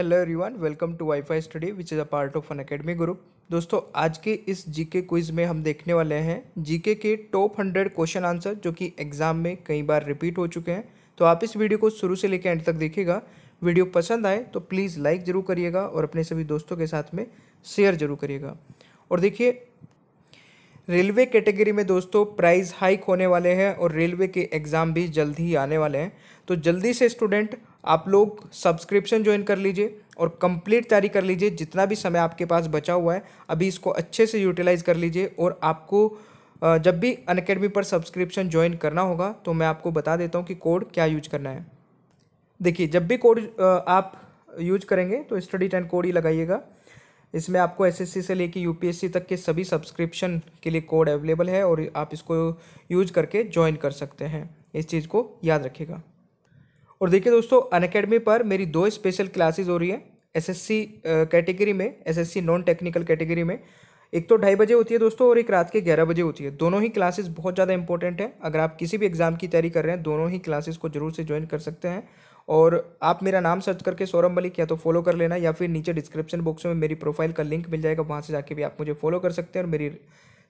hello everyone welcome to wifi study which is a part of Unacademy group दोस्तों आज के इस GK quiz में हम देखने वाले हैं जीके के टॉप हंड्रेड क्वेश्चन आंसर जो कि एग्जाम में कई बार रिपीट हो चुके हैं तो आप इस वीडियो को शुरू से लेकर एंड तक देखिएगा वीडियो पसंद आए तो प्लीज़ लाइक ज़रूर करिएगा और अपने सभी दोस्तों के साथ में शेयर जरूर करिएगा और देखिए रेलवे कैटेगरी में दोस्तों प्राइज़ हाइक होने वाले हैं और रेलवे के एग्ज़ाम भी जल्द ही आने वाले हैं तो जल्दी से स्टूडेंट आप लोग सब्सक्रिप्शन ज्वाइन कर लीजिए और कंप्लीट तैयारी कर लीजिए जितना भी समय आपके पास बचा हुआ है अभी इसको अच्छे से यूटिलाइज़ कर लीजिए और आपको जब भी अनकेडमी पर सब्सक्रिप्शन ज्वाइन करना होगा तो मैं आपको बता देता हूँ कि कोड क्या यूज करना है देखिए जब भी कोड आप यूज करेंगे तो स्टडी टेन कोड ही लगाइएगा इसमें आपको एसएससी से लेके यूपीएससी तक के सभी सब्सक्रिप्शन के लिए कोड अवेलेबल है और आप इसको यूज करके ज्वाइन कर सकते हैं इस चीज़ को याद रखिएगा और देखिए दोस्तों अनकेडमी पर मेरी दो स्पेशल क्लासेज हो रही है एसएससी कैटेगरी में एसएससी नॉन टेक्निकल कैटेगरी में एक तो ढाई बजे होती है दोस्तों और एक रात के ग्यारह बजे होती है दोनों ही क्लासेस बहुत ज़्यादा इंपॉर्टेंट है अगर आप किसी भी एग्ज़ाम की तैयारी कर रहे हैं दोनों ही क्लासेस को जरूर से ज्वाइन कर सकते हैं और आप मेरा नाम सर्च करके सौरभ मलिक या तो फॉलो कर लेना या फिर नीचे डिस्क्रिप्शन बॉक्स में मेरी प्रोफाइल का लिंक मिल जाएगा वहाँ से जाके भी आप मुझे फॉलो कर सकते हैं और मेरी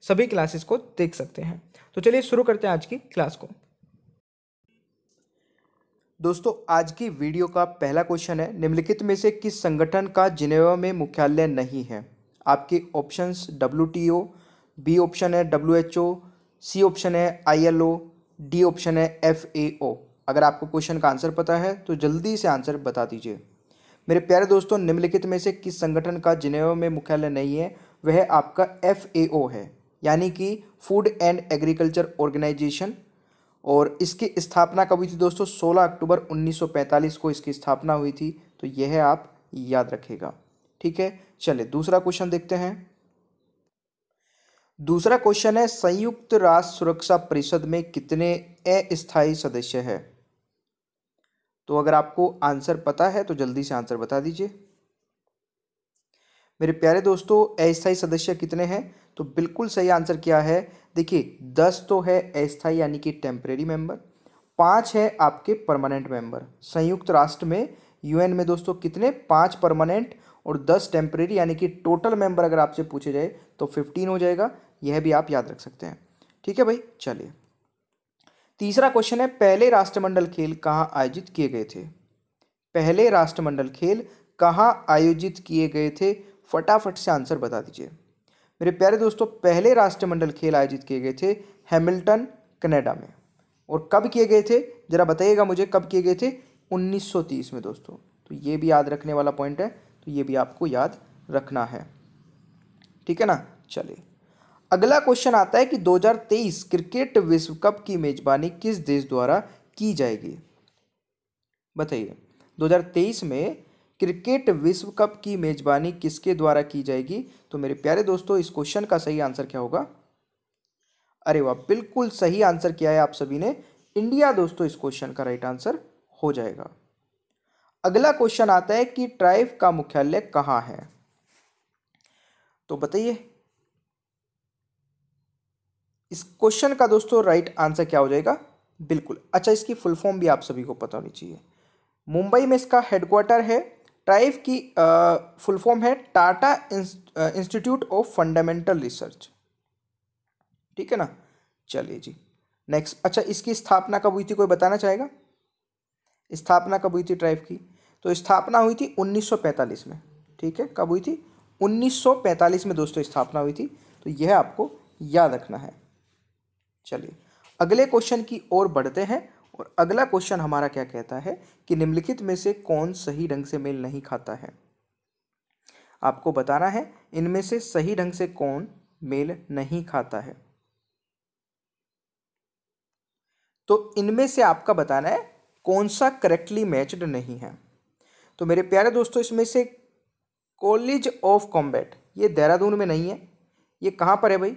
सभी क्लासेस को देख सकते हैं तो चलिए शुरू करते हैं आज की क्लास को दोस्तों आज की वीडियो का पहला क्वेश्चन है निम्नलिखित में से किस संगठन का जिनेवा में मुख्यालय नहीं है आपके options W T O B option है W H O C option है I L O D option है एफ ए ओ अगर आपको क्वेश्चन का आंसर पता है तो जल्दी से आंसर बता दीजिए मेरे प्यारे दोस्तों निम्नलिखित में से किस संगठन का जिनेवा में मुख्यालय नहीं है वह आपका एफ ए ओ है यानी कि फूड एंड एग्रीकल्चर ऑर्गेनाइजेशन और इसकी स्थापना कब हुई थी दोस्तों 16 अक्टूबर 1945 को इसकी स्थापना हुई थी तो यह आप याद रखेगा ठीक है चलिए दूसरा क्वेश्चन देखते हैं दूसरा क्वेश्चन है संयुक्त राष्ट्र सुरक्षा परिषद में कितने अस्थायी सदस्य है तो अगर आपको आंसर पता है तो जल्दी से आंसर बता दीजिए मेरे प्यारे दोस्तों अस्थायी सदस्य कितने हैं तो बिल्कुल सही आंसर क्या है देखिए दस तो है अस्थाई यानी कि टेम्परेरी मेंबर पाँच है आपके परमानेंट मेंबर संयुक्त राष्ट्र में यूएन में दोस्तों कितने पाँच परमानेंट और दस टेम्परेरी यानी कि टोटल मेंबर अगर आपसे पूछे जाए तो फिफ्टीन हो जाएगा यह भी आप याद रख सकते हैं ठीक है भाई चलिए तीसरा क्वेश्चन है पहले राष्ट्रमंडल खेल कहाँ आयोजित किए गए थे पहले राष्ट्रमंडल खेल कहाँ आयोजित किए गए थे फटाफट से आंसर बता दीजिए मेरे प्यारे दोस्तों पहले राष्ट्रमंडल खेल आयोजित किए गए थे हैमिल्टन कनाडा में और कब किए गए थे ज़रा बताइएगा मुझे कब किए गए थे 1930 में दोस्तों तो ये भी याद रखने वाला पॉइंट है तो ये भी आपको याद रखना है ठीक है ना चलिए अगला क्वेश्चन आता है कि 2023 क्रिकेट विश्व कप की मेजबानी किस देश द्वारा की जाएगी बताइए 2023 में क्रिकेट विश्व कप की मेज़बानी किसके द्वारा की जाएगी तो मेरे प्यारे दोस्तों इस क्वेश्चन का सही आंसर क्या होगा अरे वाह बिल्कुल सही आंसर किया है आप सभी ने इंडिया दोस्तों इस क्वेश्चन का राइट आंसर हो जाएगा अगला क्वेश्चन आता है कि ट्राइव का मुख्यालय कहाँ है तो बताइए इस क्वेश्चन का दोस्तों राइट आंसर क्या हो जाएगा बिल्कुल अच्छा इसकी फुल फॉर्म भी आप सभी को पता होनी चाहिए मुंबई में इसका हेडक्वार्टर है ट्राइव की फुल फॉर्म है Tata institute of fundamental research ठीक है ना चलिए जी नेक्स्ट अच्छा इसकी स्थापना कब हुई थी कोई बताना चाहेगा स्थापना कब हुई थी ट्राइव की तो स्थापना हुई थी 1945 में ठीक है कब हुई थी 1945 में दोस्तों स्थापना हुई थी तो यह आपको याद रखना है चलिए अगले क्वेश्चन की ओर बढ़ते हैं और अगला क्वेश्चन हमारा क्या कहता है कि निम्नलिखित में से कौन सही ढंग से मेल नहीं खाता है आपको बताना है इनमें से सही ढंग से कौन मेल नहीं खाता है तो इनमें से आपका बताना है कौन सा करेक्टली मैच्ड नहीं है तो मेरे प्यारे दोस्तों इसमें से कॉलेज ऑफ कॉम्बैट ये देहरादून में नहीं है ये कहाँ पर है भाई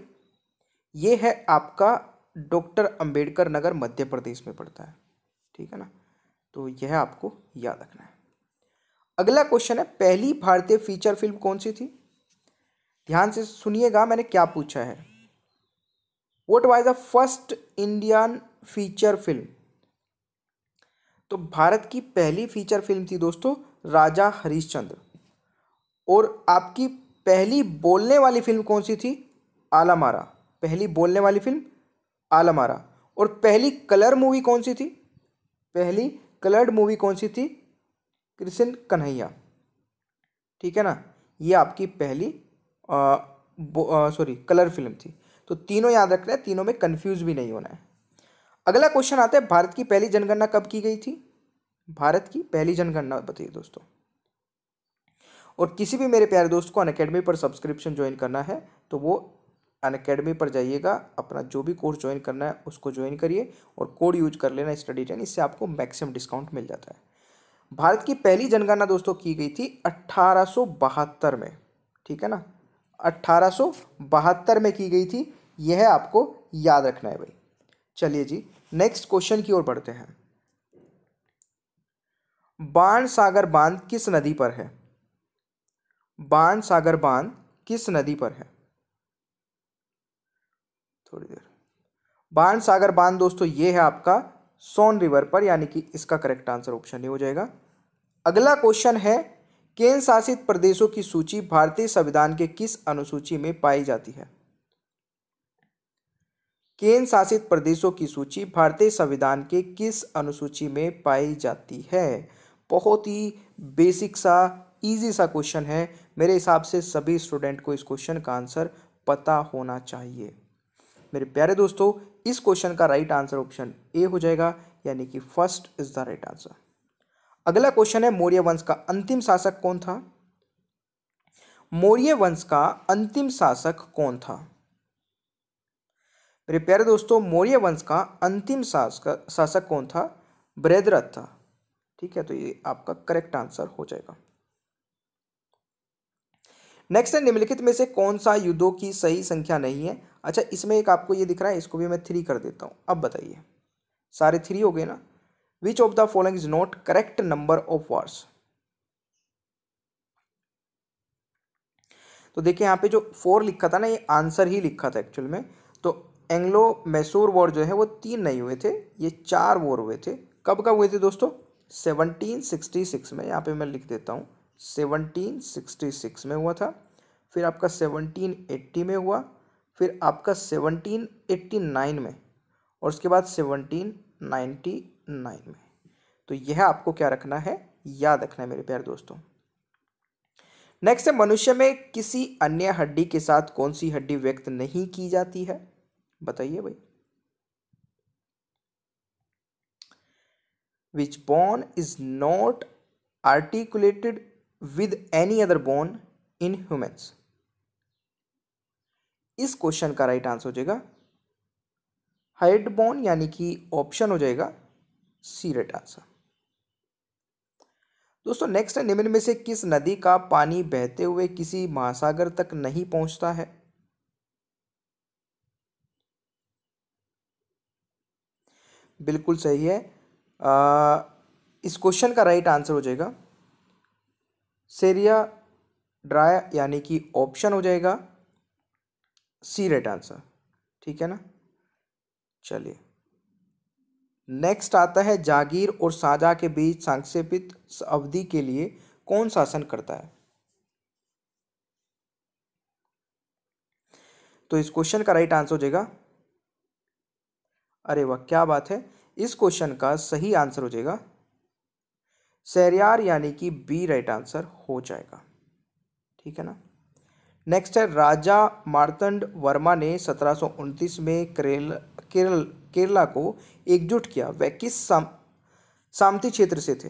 ये है आपका डॉक्टर अंबेडकर नगर मध्य प्रदेश में पड़ता है ठीक है ना तो यह आपको याद रखना है अगला क्वेश्चन है पहली भारतीय फीचर फिल्म कौन सी थी ध्यान से सुनिएगा मैंने क्या पूछा है what was the first Indian feature film तो भारत की पहली फीचर फिल्म थी दोस्तों राजा हरिश्चंद्र और आपकी पहली बोलने वाली फिल्म कौन सी थी आलामारा पहली बोलने वाली फिल्म आलमारा और पहली कलर मूवी कौन सी थी पहली कलर्ड मूवी कौन सी थी कृष्ण कन्हैया ठीक है ना ये आपकी पहली सॉरी कलर फिल्म थी तो तीनों याद रखना है तीनों में कंफ्यूज भी नहीं होना है अगला क्वेश्चन आता है भारत की पहली जनगणना कब की गई थी भारत की पहली जनगणना बताइए दोस्तों और किसी भी मेरे प्यारे दोस्त को अन पर सब्सक्रिप्शन ज्वाइन करना है तो वो अन अकेडमी पर जाइएगा अपना जो भी कोर्स ज्वाइन करना है उसको ज्वाइन करिए और कोड यूज कर लेना स्टडी टेन इससे आपको मैक्सिमम डिस्काउंट मिल जाता है भारत की पहली जनगणना दोस्तों की गई थी अट्ठारह में ठीक है ना अट्ठारह में की गई थी यह आपको याद रखना है भाई चलिए जी नेक्स्ट क्वेश्चन की ओर बढ़ते हैं बाण सागर बांध किस नदी पर है बाण सागर बांध किस नदी पर है थोड़ी देर बाण सागर बांध दोस्तों ये है आपका सोन रिवर पर यानी कि इसका करेक्ट आंसर ऑप्शन नहीं हो जाएगा अगला क्वेश्चन है केंद्र शासित प्रदेशों की सूची भारतीय संविधान के किस अनुसूची में पाई जाती है केंद्र शासित प्रदेशों की सूची भारतीय संविधान के किस अनुसूची में पाई जाती है बहुत ही बेसिक सा इजी सा क्वेश्चन है मेरे हिसाब से सभी स्टूडेंट को इस क्वेश्चन का आंसर पता होना चाहिए मेरे प्यारे दोस्तों इस क्वेश्चन का राइट आंसर ऑप्शन ए हो जाएगा यानी कि first is the right answer अगला क्वेश्चन है मौर्य वंश का अंतिम शासक कौन था मौर्य वंश का अंतिम शासक कौन था मेरे प्यारे दोस्तों मौर्य वंश का अंतिम शासक शासक कौन था बृहद्रथ था ठीक है तो ये आपका करेक्ट आंसर हो जाएगा नेक्स्ट है निम्नलिखित में से कौन सा युद्धों की सही संख्या नहीं है अच्छा इसमें एक आपको ये दिख रहा है इसको भी मैं थ्री कर देता हूँ अब बताइए सारे थ्री हो गए ना which of the following is not correct number of wars तो देखिए यहाँ पे जो फोर लिखा था ना ये आंसर ही लिखा था एक्चुअल में तो एंग्लो मैसूर वॉर जो है वो तीन नहीं हुए थे ये चार वॉर हुए थे कब कब हुए थे दोस्तों सेवनटीन सिक्सटी सिक्स में यहाँ पे मैं लिख देता हूँ सेवनटीन सिक्सटी सिक्स में हुआ था फिर आपका सेवनटीन एट्टी में हुआ फिर आपका सेवनटीन एट्टी नाइन में और उसके बाद सेवनटीन नाइन्टी नाइन में तो यह आपको क्या रखना है याद रखना है मेरे प्यारे दोस्तों नेक्स्ट है मनुष्य में किसी अन्य हड्डी के साथ कौन सी हड्डी व्यक्त नहीं की जाती है बताइए भाई which bone is not articulated with any other bone in humans इस क्वेश्चन का राइट आंसर हो जाएगा हाइड बॉन्ड यानी कि ऑप्शन हो जाएगा सी राइट आंसर दोस्तों नेक्स्ट है निम्न में से किस नदी का पानी बहते हुए किसी महासागर तक नहीं पहुंचता है बिल्कुल सही है आ, इस क्वेश्चन का राइट आंसर हो जाएगा सेरिया ड्राया यानी कि ऑप्शन हो जाएगा सी राइट आंसर ठीक है ना चलिए नेक्स्ट आता है जागीर और साजा के बीच सांक्षेपित अवधि के लिए कौन शासन करता है तो इस क्वेश्चन का राइट आंसर हो जाएगा अरे वाह क्या बात है इस क्वेश्चन का सही आंसर हो जाएगा सैरियार यानी कि बी राइट आंसर हो जाएगा ठीक है ना नेक्स्ट है राजा मार्तंड वर्मा ने सत्रह में केरल केरल केरला को एकजुट किया वह किस साम सामती क्षेत्र से थे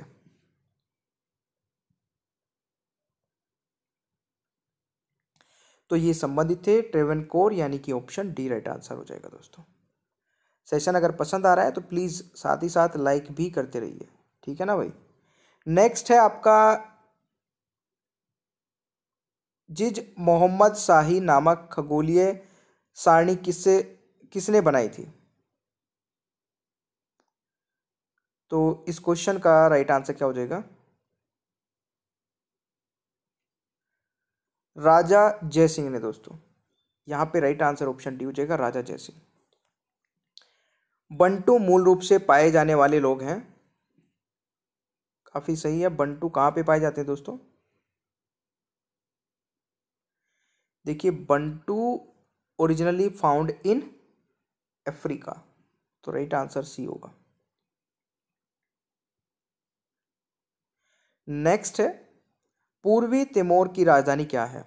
तो ये संबंधित थे ट्रेवन कोर यानी कि ऑप्शन डी राइट आंसर हो जाएगा दोस्तों सेशन अगर पसंद आ रहा है तो प्लीज़ साथ ही साथ लाइक भी करते रहिए ठीक है ना भाई नेक्स्ट है आपका जिज मोहम्मद शाही नामक खगोलीय सारणी किससे किसने बनाई थी तो इस क्वेश्चन का राइट आंसर क्या हो जाएगा राजा जयसिंह ने दोस्तों यहां पे राइट आंसर ऑप्शन डी हो जाएगा राजा जयसिंह बंटू मूल रूप से पाए जाने वाले लोग हैं काफ़ी सही है बंटू कहां पे पाए जाते हैं दोस्तों देखिए Bantu originally found in Africa तो राइट आंसर सी होगा नेक्स्ट है पूर्वी तिमोर की राजधानी क्या है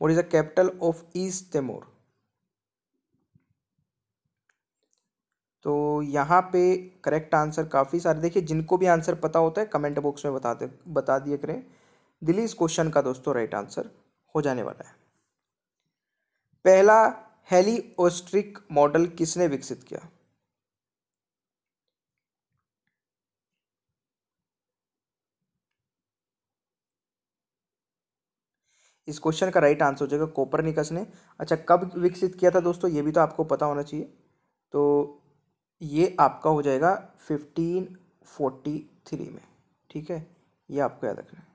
और is the capital of East Timor तो यहां पे करेक्ट आंसर काफ़ी सारे देखिए जिनको भी आंसर पता होता है कमेंट बॉक्स में बता दे बता दिया करें दिल्ली इस क्वेश्चन का दोस्तों राइट आंसर हो जाने वाला है पहला हेलीओस्ट्रिक मॉडल किसने विकसित किया इस क्वेश्चन का राइट आंसर हो जाएगा कोपरनिकस ने अच्छा कब विकसित किया था दोस्तों ये भी तो आपको पता होना चाहिए तो ये आपका हो जाएगा फिफ्टीन फोर्टी थ्री में ठीक है ये आपको याद रखना है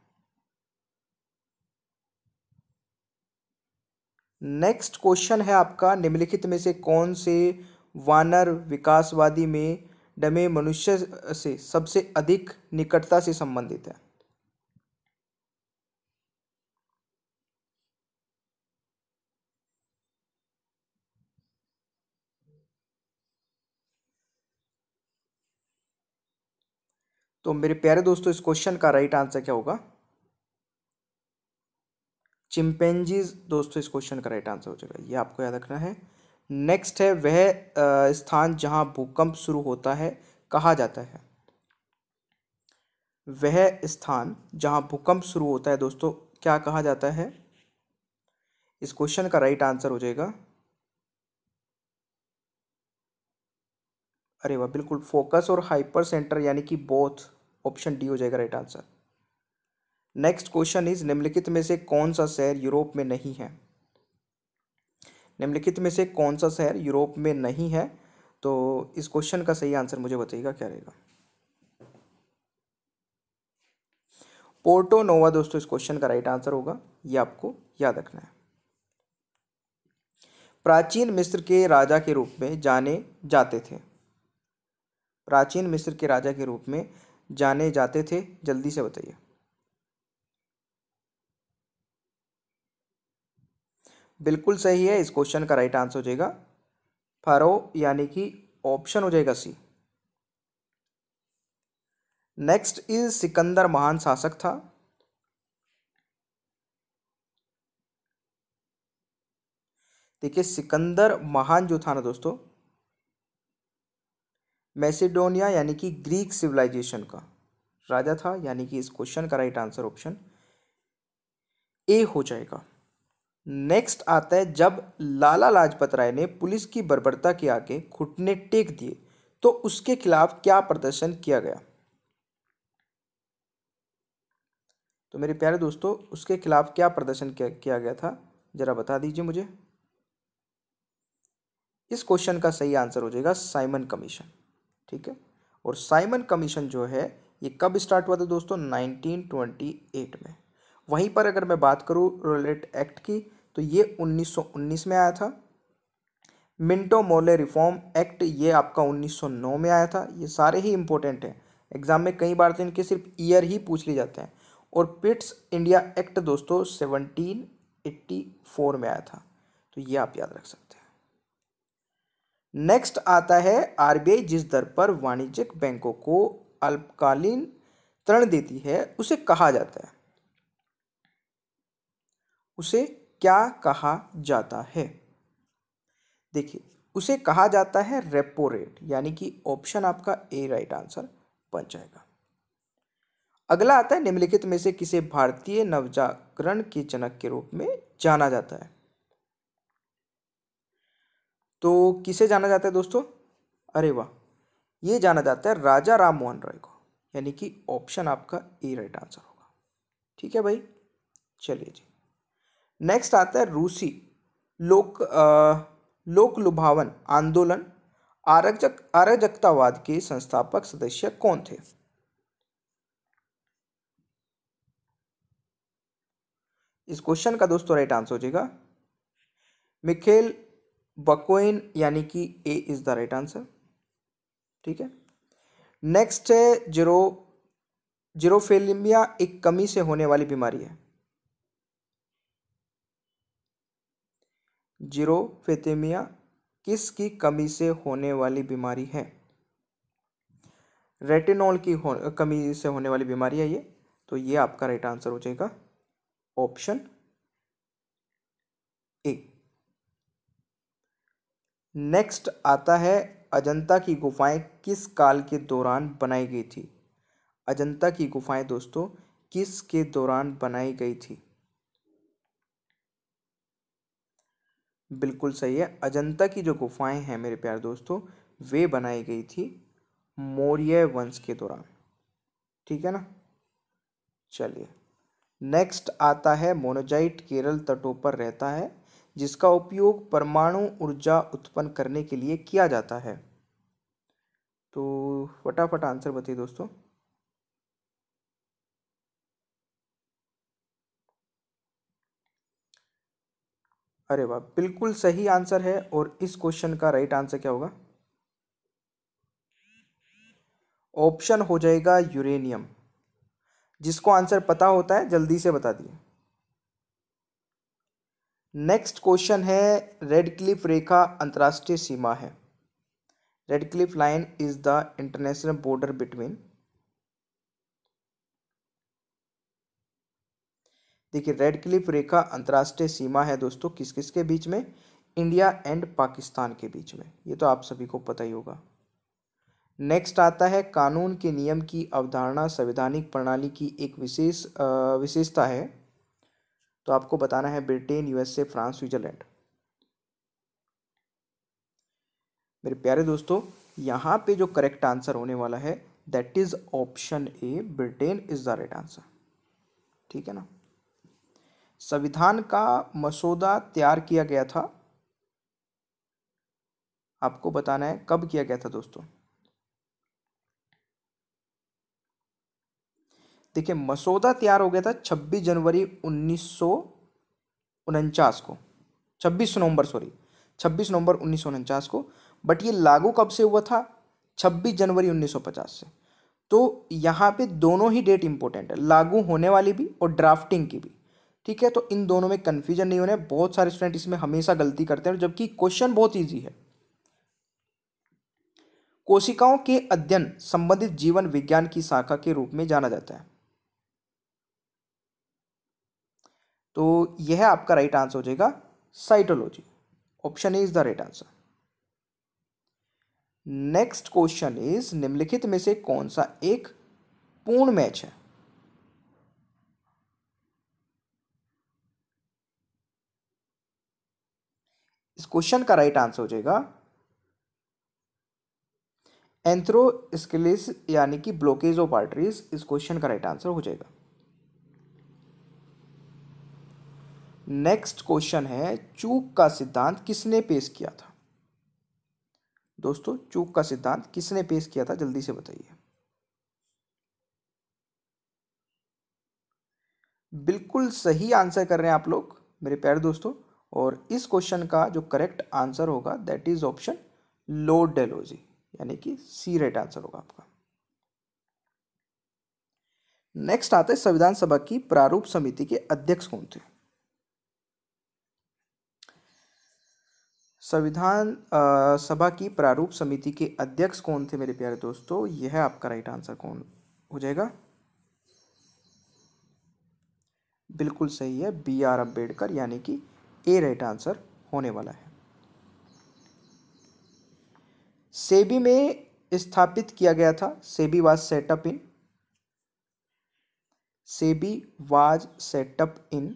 नेक्स्ट क्वेश्चन है आपका निम्नलिखित में से कौन से वानर विकासवादी में डमे मनुष्य से सबसे अधिक निकटता से संबंधित है तो मेरे प्यारे दोस्तों इस क्वेश्चन का राइट आंसर क्या होगा चिंपेंजीज दोस्तों इस क्वेश्चन का राइट आंसर हो जाएगा ये आपको याद रखना है नेक्स्ट है वह स्थान जहां भूकंप शुरू होता है कहा जाता है वह स्थान जहां भूकंप शुरू होता है दोस्तों क्या कहा जाता है इस क्वेश्चन का राइट आंसर हो जाएगा अरे वाह बिल्कुल फोकस और हाइपर सेंटर यानी कि बोथ ऑप्शन डी हो जाएगा right answer next question is निम्नलिखित में से कौन सा शहर यूरोप में नहीं है निम्नलिखित में से कौन सा शहर यूरोप में नहीं है तो इस क्वेश्चन का सही आंसर मुझे बताइएगा क्या रहेगा पोर्टो नोवा दोस्तों इस क्वेश्चन का राइट आंसर होगा ये आपको याद रखना है प्राचीन मिस्र के राजा के रूप में जाने जाते थे प्राचीन मिस्र के राजा के रूप में जाने जाते थे जल्दी से बताइए बिल्कुल सही है इस क्वेश्चन का राइट आंसर हो जाएगा फरो यानी कि ऑप्शन हो जाएगा सी नेक्स्ट इज सिकंदर महान शासक था देखिए सिकंदर महान जो था ना दोस्तों मैसेडोनिया यानी कि ग्रीक सिविलाइजेशन का राजा था यानी कि इस क्वेश्चन का राइट आंसर ऑप्शन ए हो जाएगा नेक्स्ट आता है जब लाला लाजपत राय ने पुलिस की बर्बरता के आगे घुटने टेक दिए तो उसके खिलाफ क्या प्रदर्शन किया गया तो मेरे प्यारे दोस्तों उसके खिलाफ क्या प्रदर्शन किया गया था जरा बता दीजिए मुझे इस क्वेश्चन का सही आंसर हो जाएगा साइमन कमीशन ठीक है और साइमन कमीशन जो है ये कब स्टार्ट हुआ था दोस्तों 1928 में वहीं पर अगर मैं बात करूँ रोलेट एक्ट की तो ये 1919 में आया था मिंटो मोले रिफॉर्म एक्ट ये आपका 1909 में आया था ये सारे ही इंपॉर्टेंट हैं एग्जाम में कई बार तो इनके सिर्फ ईयर ही पूछ लिए जाते हैं और पिट्स इंडिया एक्ट दोस्तों 1784 में आया था तो ये आप याद रख सकते हैं नेक्स्ट आता है आरबीआई जिस दर पर वाणिज्यिक बैंकों को अल्पकालीन ऋण देती है उसे कहा जाता है उसे क्या कहा जाता है देखिए उसे कहा जाता है रेपो रेट यानी कि ऑप्शन आपका ए राइट आंसर बन जाएगा अगला आता है निम्नलिखित में से किसे भारतीय नवजागरण के जनक के रूप में जाना जाता है तो किसे जाना जाता है दोस्तों अरे वाह ये जाना जाता है राजा राम मोहन रॉय को यानी कि ऑप्शन आपका ए राइट आंसर होगा ठीक है भाई चलिए जी नेक्स्ट आता है रूसी लोक आ, लोक लुभावन आंदोलन आरक्षक अराजकतावाद के संस्थापक सदस्य कौन थे इस क्वेश्चन का दोस्तों राइट आंसर हो जाएगा मिखेल बकोइन यानी कि A is the right answer ठीक है नेक्स्ट है जीरो जीरोफेलिमिया एक कमी से होने वाली बीमारी है जीरोफेथेमिया किस की कमी से होने वाली बीमारी है रेटिनॉल की हो, कमी से होने वाली बीमारी है ये तो ये आपका राइट आंसर हो जाएगा ऑप्शन ए नेक्स्ट आता है अजंता की गुफाएं किस काल के दौरान बनाई गई थी अजंता की गुफाएं दोस्तों किस के दौरान बनाई गई थी बिल्कुल सही है अजंता की जो गुफाएं हैं मेरे प्यार दोस्तों वे बनाई गई थी मौर्य वंश के दौरान ठीक है ना चलिए नेक्स्ट आता है मोनोजाइट केरल तटों पर रहता है जिसका उपयोग परमाणु ऊर्जा उत्पन्न करने के लिए किया जाता है तो फटाफट आंसर बताइए दोस्तों अरे वाह बिल्कुल सही आंसर है और इस क्वेश्चन का राइट आंसर क्या होगा ऑप्शन हो जाएगा यूरेनियम जिसको आंसर पता होता है जल्दी से बता दिए नेक्स्ट क्वेश्चन है रेड क्लिफ रेखा अंतर्राष्ट्रीय सीमा है Radcliffe line is the international border between देखिए रेड क्लिफ रेखा अंतर्राष्ट्रीय सीमा है दोस्तों किस किस के बीच में इंडिया एंड पाकिस्तान के बीच में ये तो आप सभी को पता ही होगा नेक्स्ट आता है कानून के नियम की अवधारणा संवैधानिक प्रणाली की एक विशेष विशेषता है तो आपको बताना है ब्रिटेन यूएसए फ्रांस स्विट्जरलैंड मेरे प्यारे दोस्तों यहाँ पे जो करेक्ट आंसर होने वाला है that is option A Britain is the right answer ठीक है ना संविधान का मसौदा तैयार किया गया था आपको बताना है कब किया गया था दोस्तों देखिए मसौदा तैयार हो गया था 26 जनवरी उन्नीस को 26 नवंबर सॉरी 26 नवंबर उन्नीस को बट ये लागू कब से हुआ था 26 जनवरी 1950 से तो यहाँ पे दोनों ही डेट इम्पोर्टेंट है लागू होने वाली भी और ड्राफ्टिंग की भी ठीक है तो इन दोनों में कन्फ्यूजन नहीं होने बहुत सारे स्टूडेंट इसमें हमेशा गलती करते हैं जबकि क्वेश्चन बहुत ईजी है कोशिकाओं के अध्ययन संबंधित जीवन विज्ञान की शाखा के रूप में जाना जाता है तो यह आपका राइट आंसर हो जाएगा cytology option A is the right answer next question is निम्नलिखित में से कौन सा एक पूर्ण मैच है इस क्वेश्चन का राइट आंसर हो जाएगा एंथ्रोस्किलिस यानी कि ब्लॉकेज ऑफ आर्टरीज इस क्वेश्चन का राइट आंसर हो जाएगा नेक्स्ट क्वेश्चन है चूक का सिद्धांत किसने पेश किया था दोस्तों चूक का सिद्धांत किसने पेश किया था जल्दी से बताइए बिल्कुल सही आंसर कर रहे हैं आप लोग मेरे प्यारे दोस्तों और इस क्वेश्चन का जो करेक्ट आंसर होगा दैट इज ऑप्शन लो डेलोजी यानी कि सी राइट आंसर होगा आपका नेक्स्ट आते हैं संविधान सभा की प्रारूप समिति के अध्यक्ष कौन थे संविधान सभा की प्रारूप समिति के अध्यक्ष कौन थे मेरे प्यारे दोस्तों यह आपका राइट आंसर कौन हो जाएगा बिल्कुल सही है बी आर अम्बेडकर यानी कि ए राइट आंसर होने वाला है सेबी में स्थापित किया गया था SEBI was setup in SEBI was setup in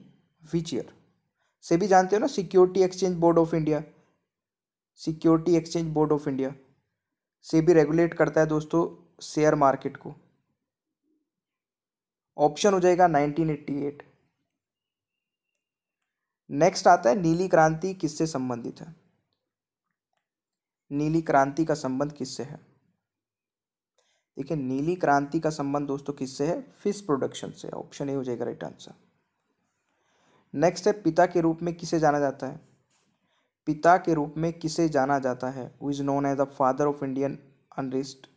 which year SEBI जानते हो ना security exchange board of India security exchange board of India SEBI regulate करता है दोस्तों शेयर मार्केट को ऑप्शन हो जाएगा 1988 नेक्स्ट आता है नीली क्रांति किससे संबंधित है नीली क्रांति का संबंध किससे है देखिए नीली क्रांति का संबंध दोस्तों किससे है फिश प्रोडक्शन से ऑप्शन ए हो जाएगा राइट आंसर नेक्स्ट है पिता के रूप में किसे जाना जाता है पिता के रूप में किसे जाना जाता है who is known as the father of Indian unrest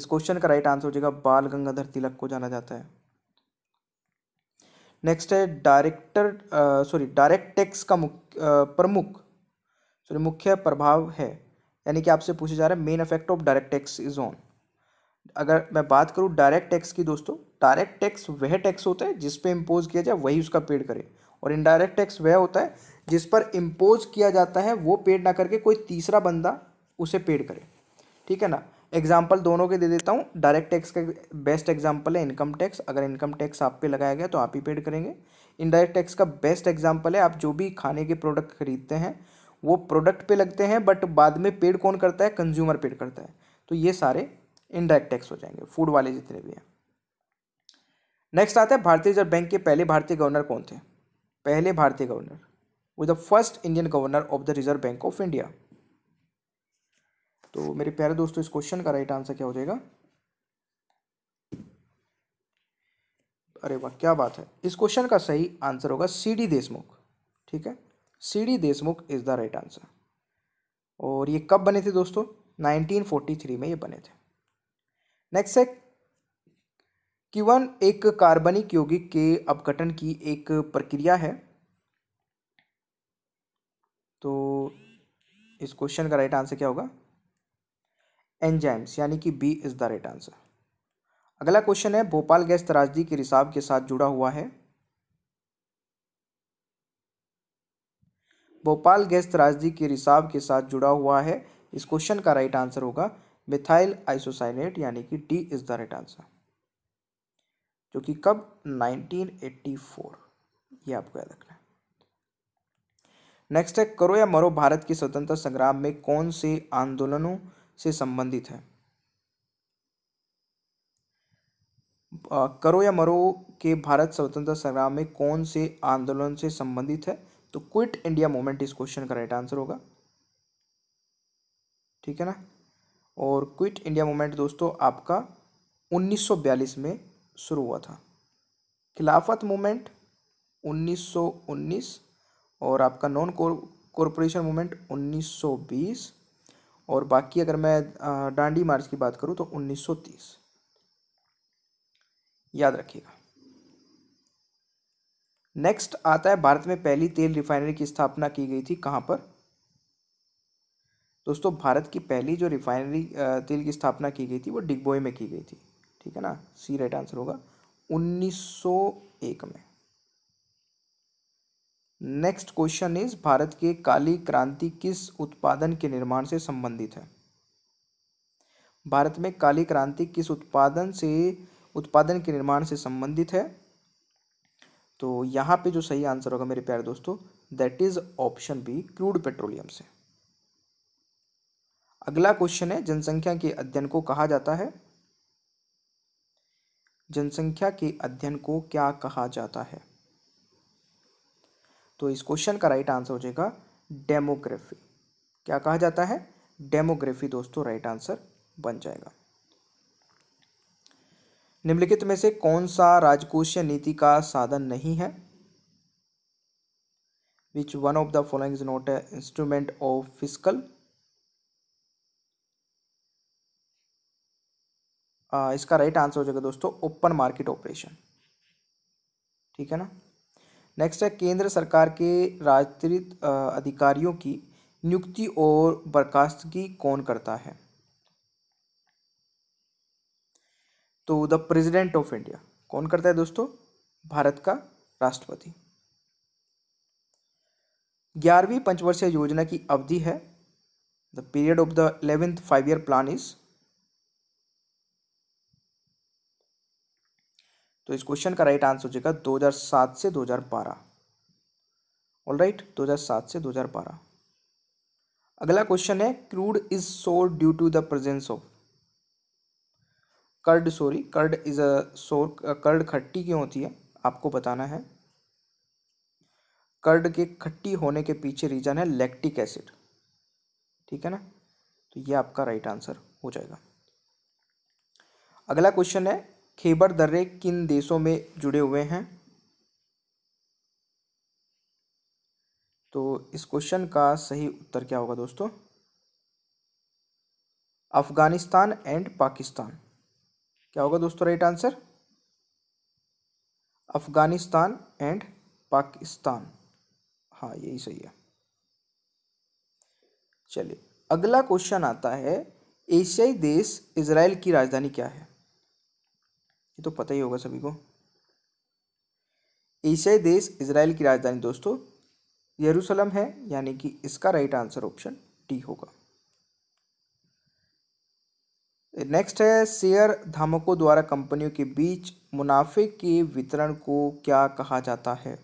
इस क्वेश्चन का राइट आंसर हो जाएगा बाल गंगाधर तिलक को जाना जाता है नेक्स्ट है डायरेक्टर सॉरी डायरेक्ट टैक्स का प्रमुख सॉरी मुख्य प्रभाव है यानी कि आपसे पूछा जा रहा है main effect of direct tax is on अगर मैं बात करूँ डायरेक्ट टैक्स की दोस्तों डायरेक्ट टैक्स वह टैक्स होता है जिस पर इम्पोज किया जाए वही उसका पेड करे और इनडायरेक्ट टैक्स वह होता है जिस पर इम्पोज किया जाता है वो पेड ना करके कोई तीसरा बंदा उसे पेड करे ठीक है ना एग्जाम्पल दोनों के दे देता हूँ डायरेक्ट टैक्स का बेस्ट एग्जाम्पल है इनकम टैक्स अगर इनकम टैक्स आप पे लगाया गया तो आप ही पेड करेंगे इनडायरेक्ट टैक्स का बेस्ट एग्जाम्पल है आप जो भी खाने के प्रोडक्ट खरीदते हैं वो प्रोडक्ट पे लगते हैं बट बाद में पेड कौन करता है कंज्यूमर पेड करता है तो ये सारे इनडायरेक्ट टैक्स हो जाएंगे फूड वाले जितने भी हैं नेक्स्ट आता है भारतीय रिजर्व बैंक के पहले भारतीय गवर्नर कौन थे पहले भारतीय गवर्नर वो the first Indian governor of the reserve bank of India तो मेरे प्यारे दोस्तों इस क्वेश्चन का राइट आंसर क्या हो जाएगा अरे वाह क्या बात है इस क्वेश्चन का सही आंसर होगा सी डी देशमुख ठीक है C D Deshmukh is the right answer और ये कब बने थे दोस्तों 1943 में ये बने थे नेक्स्ट है किवन एक कार्बनिक यौगिक के अपघटन की एक प्रक्रिया है तो इस क्वेश्चन का राइट आंसर क्या होगा एंजाइम्स यानी कि B is the right answer अगला क्वेश्चन है भोपाल गैस त्रासदी के रिसाव के साथ जुड़ा हुआ है भोपाल गैस त्रासदी के रिसाव के साथ जुड़ा हुआ है इस क्वेश्चन का राइट आंसर होगा मिथाइल आइसोसाइनेट यानी कि D is the right answer जो कि कब 1984 ये आपको याद रखना है नेक्स्ट है करो या मरो भारत के स्वतंत्रता संग्राम में कौन से आंदोलनों से संबंधित है करो या मरो के भारत स्वतंत्रता संग्राम में कौन से आंदोलन से संबंधित है तो क्विट इंडिया मूवमेंट इस क्वेश्चन का राइट आंसर होगा ठीक है ना और क्विट इंडिया मूवमेंट दोस्तों आपका 1942 में शुरू हुआ था खिलाफत मूवमेंट 1919 और आपका नॉन कॉरपोरेशन मूवमेंट 1920 और बाकी अगर मैं डांडी मार्च की बात करूँ तो 1930 याद रखिएगा नेक्स्ट आता है भारत में पहली तेल रिफाइनरी की स्थापना की गई थी कहाँ पर दोस्तों भारत की पहली जो रिफाइनरी तेल की स्थापना की गई थी वो डिगबोई में की गई थी ठीक है ना सी राइट आंसर होगा 1901 में नेक्स्ट क्वेश्चन इज भारत के काली क्रांति किस उत्पादन के निर्माण से संबंधित है भारत में काली क्रांति किस उत्पादन से उत्पादन के निर्माण से संबंधित है तो यहाँ पे जो सही आंसर होगा मेरे प्यारे दोस्तों that is option B crude petroleum से अगला क्वेश्चन है जनसंख्या के अध्ययन को कहा जाता है जनसंख्या के अध्ययन को क्या कहा जाता है तो इस क्वेश्चन का राइट आंसर हो जाएगा डेमोग्राफी क्या कहा जाता है डेमोग्राफी दोस्तों राइट आंसर बन जाएगा निम्नलिखित में से कौन सा राजकोषीय नीति का साधन नहीं है which one of the following is not a instrument of physical इसका राइट आंसर हो जाएगा दोस्तों ओपन मार्केट ऑपरेशन ठीक है ना नेक्स्ट है केंद्र सरकार के राजतृत अधिकारियों की नियुक्ति और बर्खास्तगी कौन करता है तो द प्रेसिडेंट ऑफ इंडिया कौन करता है दोस्तों भारत का राष्ट्रपति ग्यारहवीं पंचवर्षीय योजना की अवधि है the period of the eleventh five year plan is तो इस क्वेश्चन का राइट आंसर हो जाएगा 2007 से 2012 ऑल राइट 2007 से 2012 अगला क्वेश्चन है crude is sour due to the presence of curd sorry curd is a sour curd खट्टी क्यों होती है आपको बताना है कर्ड के खट्टी होने के पीछे रीजन है लैक्टिक एसिड ठीक है ना तो ये आपका राइट आंसर हो जाएगा अगला क्वेश्चन है खेबर दर्रे किन देशों में जुड़े हुए हैं तो इस क्वेश्चन का सही उत्तर क्या होगा दोस्तों अफगानिस्तान एंड पाकिस्तान क्या होगा दोस्तों right answer Afghanistan and Pakistan हाँ यही सही है चलिए अगला क्वेश्चन आता है एशियाई देश इसराइल की राजधानी क्या है ये तो पता ही होगा सभी को एशियाई देश इसराइल की राजधानी दोस्तों यरूशलम है यानी कि इसका राइट आंसर ऑप्शन डी होगा नेक्स्ट है शेयर धामकों द्वारा कंपनियों के बीच मुनाफे के वितरण को क्या कहा जाता है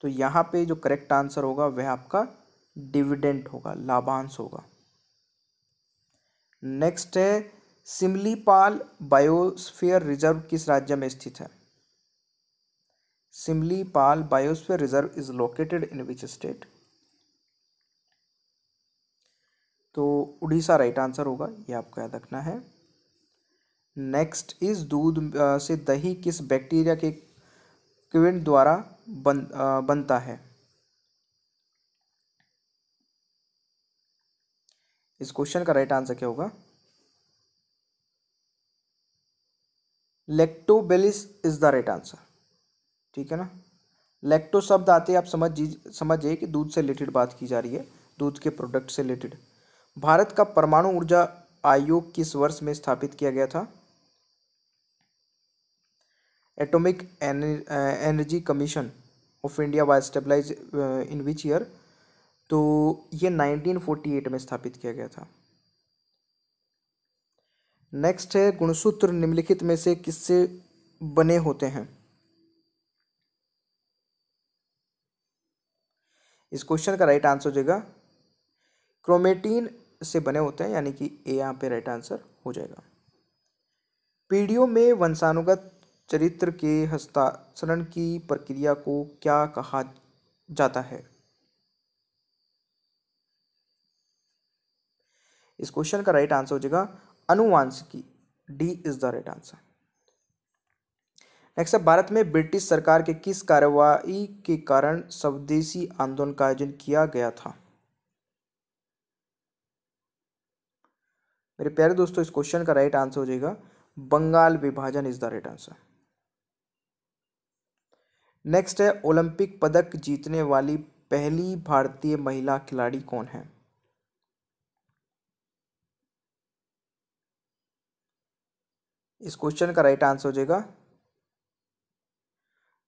तो यहां पे जो करेक्ट आंसर होगा वह आपका डिविडेंट होगा लाभांश होगा नेक्स्ट है सिमलीपाल बायोस्फीयर रिजर्व किस राज्य में स्थित है Similipal biosphere reserve is located in which state तो उड़ीसा राइट आंसर होगा ये आपको याद रखना है नेक्स्ट इस दूध से दही किस बैक्टीरिया के क्विंट द्वारा बन बनता है इस क्वेश्चन का राइट आंसर क्या होगा lactobacillus is the right answer ठीक है ना लेक्टो शब्द आते आप समझ समझिए कि दूध से रिलेटेड बात की जा रही है दूध के प्रोडक्ट से रिलेटेड भारत का परमाणु ऊर्जा आयोग किस वर्ष में स्थापित किया गया था atomic energy commission of India was stabilize in which year तो ये 1948 में स्थापित किया गया था नेक्स्ट है गुणसूत्र निम्नलिखित में से किससे बने होते हैं इस क्वेश्चन का राइट आंसर हो जाएगा क्रोमेटीन से बने होते हैं यानी कि ए यहाँ पे राइट आंसर हो जाएगा पीढ़ियों में वंशानुगत चरित्र के हस्तांतरण की प्रक्रिया को क्या कहा जाता है इस क्वेश्चन का राइट आंसर हो जाएगा अनुवांशिकी D is the right answer next है भारत में ब्रिटिश सरकार के किस कार्रवाई के कारण स्वदेशी आंदोलन का आयोजन किया गया था मेरे प्यारे दोस्तों इस क्वेश्चन का राइट आंसर हो जाएगा बंगाल विभाजन is the right answer next है ओलंपिक पदक जीतने वाली पहली भारतीय महिला खिलाड़ी कौन है इस क्वेश्चन का राइट आंसर हो जाएगा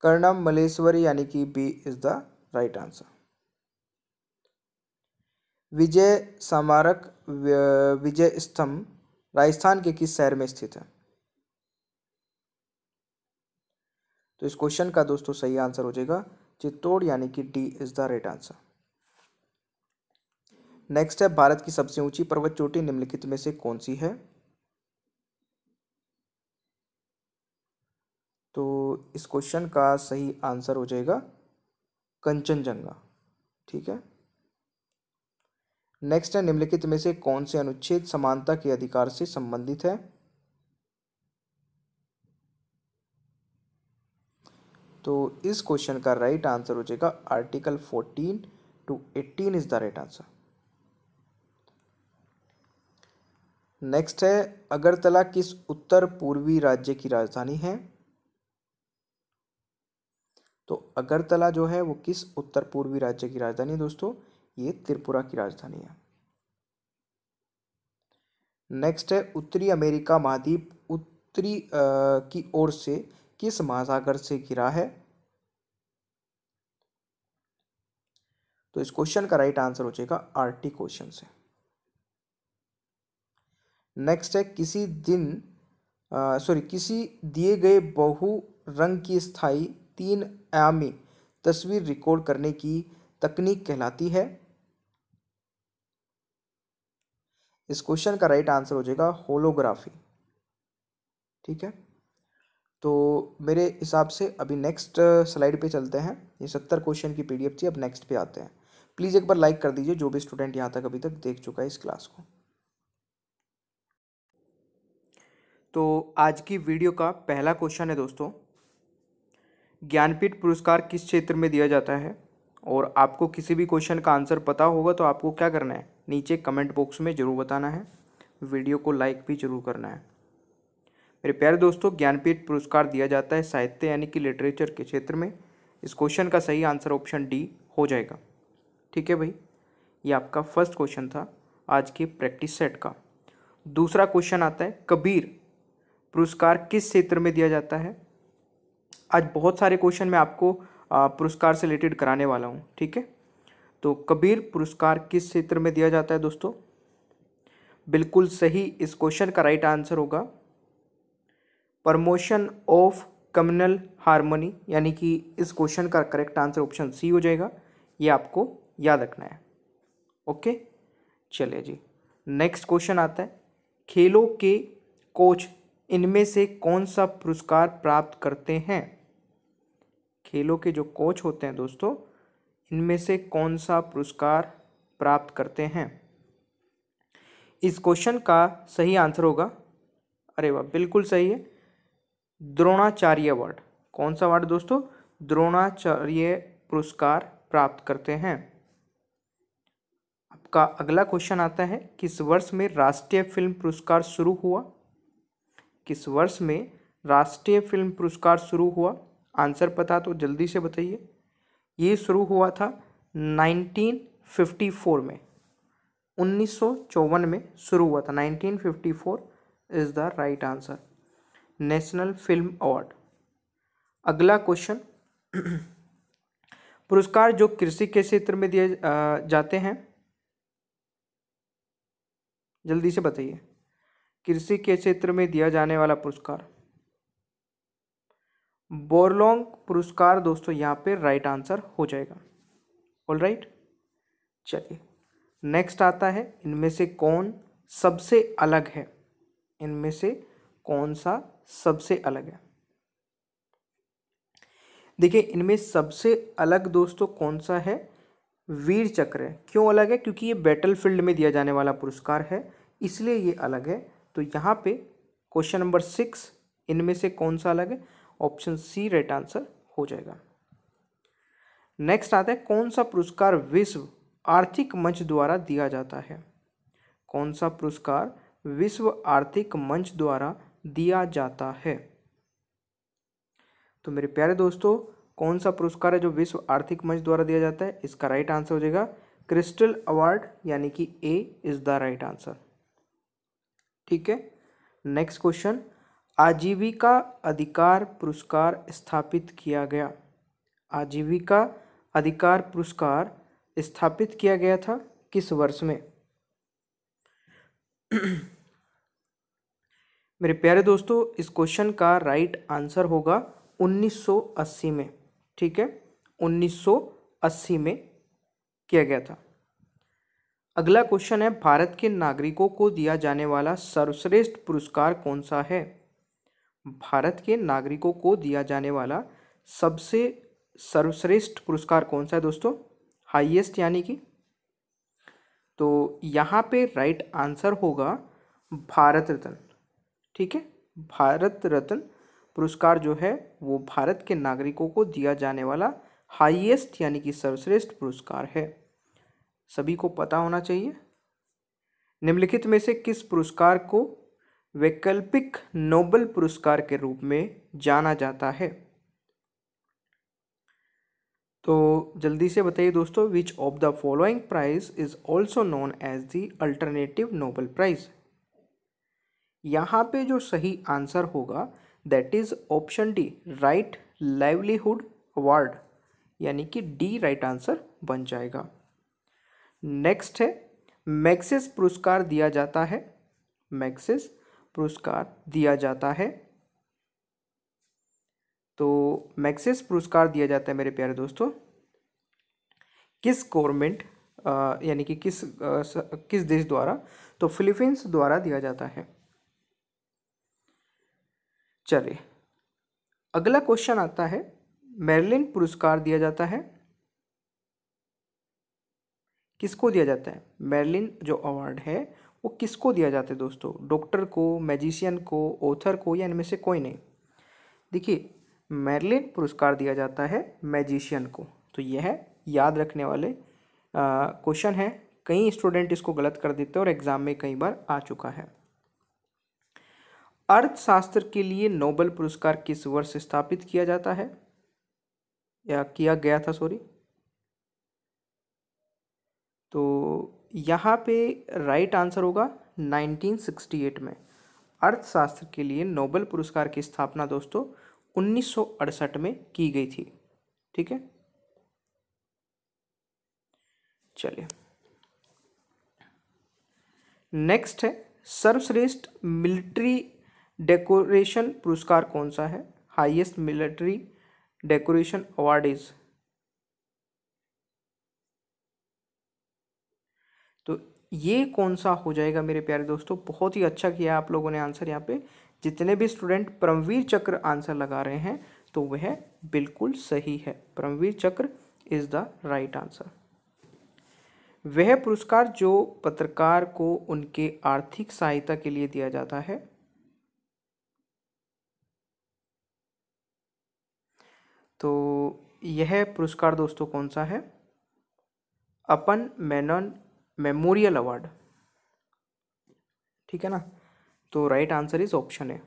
कर्णम मलेश्वरी यानी कि B is the right answer विजय स्मारक विजय स्तंभ राजस्थान के किस शहर में स्थित है तो इस क्वेश्चन का दोस्तों सही आंसर हो जाएगा चित्तौड़ यानी कि D is the right answer next है भारत की सबसे ऊंची पर्वत चोटी निम्नलिखित में से कौन सी है तो इस क्वेश्चन का सही आंसर हो जाएगा कंचनजंगा ठीक है नेक्स्ट है निम्नलिखित में से कौन से अनुच्छेद समानता के अधिकार से संबंधित है तो इस क्वेश्चन का राइट आंसर हो जाएगा article fourteen to eighteen is the right answer next है अगरतला किस उत्तर पूर्वी राज्य की राजधानी है तो अगरतला जो है वो किस उत्तर पूर्वी राज्य की राजधानी है दोस्तों ये त्रिपुरा की राजधानी है नेक्स्ट है उत्तरी अमेरिका महाद्वीप उत्तरी आ, की ओर से किस महासागर से घिरा है तो इस क्वेश्चन का राइट आंसर हो जाएगा आरटी क्वेश्चन से नेक्स्ट है किसी दिन सॉरी किसी दिए गए बहु रंग की स्थाई तीन आयामी तस्वीर रिकॉर्ड करने की तकनीक कहलाती है इस क्वेश्चन का राइट आंसर हो जाएगा होलोग्राफी ठीक है तो मेरे हिसाब से अभी नेक्स्ट स्लाइड पे चलते हैं ये सत्तर क्वेश्चन की पीडीएफ थी अब नेक्स्ट पे आते हैं प्लीज़ एक बार लाइक कर दीजिए जो भी स्टूडेंट यहाँ तक अभी तक देख चुका है इस क्लास को तो आज की वीडियो का पहला क्वेश्चन है दोस्तों ज्ञानपीठ पुरस्कार किस क्षेत्र में दिया जाता है और आपको किसी भी क्वेश्चन का आंसर पता होगा तो आपको क्या करना है नीचे कमेंट बॉक्स में ज़रूर बताना है वीडियो को लाइक भी ज़रूर करना है मेरे प्यारे दोस्तों ज्ञानपीठ पुरस्कार दिया जाता है साहित्य यानी कि लिटरेचर के क्षेत्र में इस क्वेश्चन का सही आंसर ऑप्शन डी हो जाएगा ठीक है भाई ये आपका फर्स्ट क्वेश्चन था आज के प्रैक्टिस सेट का दूसरा क्वेश्चन आता है कबीर पुरस्कार किस क्षेत्र में दिया जाता है आज बहुत सारे क्वेश्चन मैं आपको पुरस्कार से रिलेटेड कराने वाला हूँ ठीक है तो कबीर पुरस्कार किस क्षेत्र में दिया जाता है दोस्तों बिल्कुल सही इस क्वेश्चन का राइट आंसर होगा प्रमोशन ऑफ कम्युनल हारमोनी यानी कि इस क्वेश्चन का करेक्ट आंसर ऑप्शन सी हो जाएगा ये आपको याद रखना है ओके चलिए जी नेक्स्ट क्वेश्चन आता है खेलों के कोच इनमें से कौन सा पुरस्कार प्राप्त करते हैं खेलों के जो कोच होते हैं दोस्तों इनमें से कौन सा पुरस्कार प्राप्त करते हैं इस क्वेश्चन का सही आंसर होगा अरे वाह बिल्कुल सही है द्रोणाचार्य अवार्ड कौन सा अवार्ड दोस्तों द्रोणाचार्य पुरस्कार प्राप्त करते हैं आपका अगला क्वेश्चन आता है किस वर्ष में राष्ट्रीय फिल्म पुरस्कार शुरू हुआ किस वर्ष में राष्ट्रीय फिल्म पुरस्कार शुरू हुआ आंसर पता तो जल्दी से बताइए ये शुरू हुआ था 1954 में उन्नीस में शुरू हुआ था 1954 is the right answer national film award अगला क्वेश्चन पुरस्कार जो कृषि के क्षेत्र में दिए जाते हैं जल्दी से बताइए कृषि के क्षेत्र में दिया जाने वाला पुरस्कार बोरलोंग पुरस्कार दोस्तों यहाँ पे राइट आंसर हो जाएगा ऑल राइट चलिए नेक्स्ट आता है इनमें से कौन सबसे अलग है इनमें से कौन सा सबसे अलग है देखिए इनमें सबसे अलग दोस्तों कौन सा है वीर चक्र है क्यों अलग है क्योंकि ये बैटल फील्ड में दिया जाने वाला पुरस्कार है इसलिए ये अलग है तो यहाँ पे क्वेश्चन नंबर सिक्स इनमें से कौन सा अलग है ऑप्शन सी राइट आंसर हो जाएगा नेक्स्ट आता है कौन सा पुरस्कार विश्व आर्थिक मंच द्वारा दिया जाता है कौन सा पुरस्कार विश्व आर्थिक मंच द्वारा दिया जाता है तो मेरे प्यारे दोस्तों कौन सा पुरस्कार है जो विश्व आर्थिक मंच द्वारा दिया जाता है इसका राइट आंसर हो जाएगा क्रिस्टल अवार्ड यानी कि A is the right answer ठीक है नेक्स्ट क्वेश्चन आजीविका अधिकार पुरस्कार स्थापित किया गया आजीविका अधिकार पुरस्कार स्थापित किया गया था किस वर्ष में मेरे प्यारे दोस्तों इस क्वेश्चन का राइट आंसर होगा 1980 में ठीक है 1980 में किया गया था अगला क्वेश्चन है भारत के नागरिकों को दिया जाने वाला सर्वश्रेष्ठ पुरस्कार कौन सा है भारत के नागरिकों को दिया जाने वाला सबसे सर्वश्रेष्ठ पुरस्कार कौन सा है दोस्तों हाईएस्ट यानी कि तो यहाँ पे राइट आंसर होगा भारत रत्न ठीक है भारत रत्न पुरस्कार जो है वो भारत के नागरिकों को दिया जाने वाला हाईएस्ट यानी कि सर्वश्रेष्ठ पुरस्कार है सभी को पता होना चाहिए निम्नलिखित में से किस पुरस्कार को वैकल्पिक नोबल पुरस्कार के रूप में जाना जाता है तो जल्दी से बताइए दोस्तों which of the following prize is also known as the alternative Nobel prize यहाँ पे जो सही आंसर होगा that is option D right livelihood award यानी कि डी राइट आंसर बन जाएगा नेक्स्ट है मैक्सिस पुरस्कार दिया जाता है मैक्सिस पुरस्कार दिया जाता है तो मैक्सिस पुरस्कार दिया जाता है मेरे प्यारे दोस्तों किस गवर्नमेंट यानी कि किस आ, किस देश द्वारा तो फिलीपींस द्वारा दिया जाता है चलिए अगला क्वेश्चन आता है मेरलिन पुरस्कार दिया जाता है किसको दिया जाता है मेरलिन जो अवार्ड है वो किसको दिया जाता है दोस्तों डॉक्टर को मैजिशियन को ऑथर को या इनमें से कोई नहीं देखिए मेरलिन पुरस्कार दिया जाता है मैजिशियन को तो यह है याद रखने वाले क्वेश्चन है कई स्टूडेंट इसको गलत कर देते हैं और एग्ज़ाम में कई बार आ चुका है अर्थशास्त्र के लिए नोबल पुरस्कार किस वर्ष स्थापित किया जाता है या किया गया था सॉरी तो यहाँ पे राइट आंसर होगा 1968 में अर्थशास्त्र के लिए नोबेल पुरस्कार की स्थापना दोस्तों उन्नीस में की गई थी ठीक है चलिए नेक्स्ट है सर्वश्रेष्ठ मिलिट्री डेकोरेशन पुरस्कार कौन सा है highest military decoration award is तो ये कौन सा हो जाएगा मेरे प्यारे दोस्तों बहुत ही अच्छा किया आप लोगों ने आंसर यहाँ पे जितने भी स्टूडेंट परमवीर चक्र आंसर लगा रहे हैं तो वह बिल्कुल सही है परमवीर चक्र इज़ द राइट आंसर वह पुरस्कार जो पत्रकार को उनके आर्थिक सहायता के लिए दिया जाता है तो यह पुरस्कार दोस्तों कौन सा है अपन मैनन मेमोरियल अवार्ड ठीक है ना तो राइट आंसर इज ऑप्शन है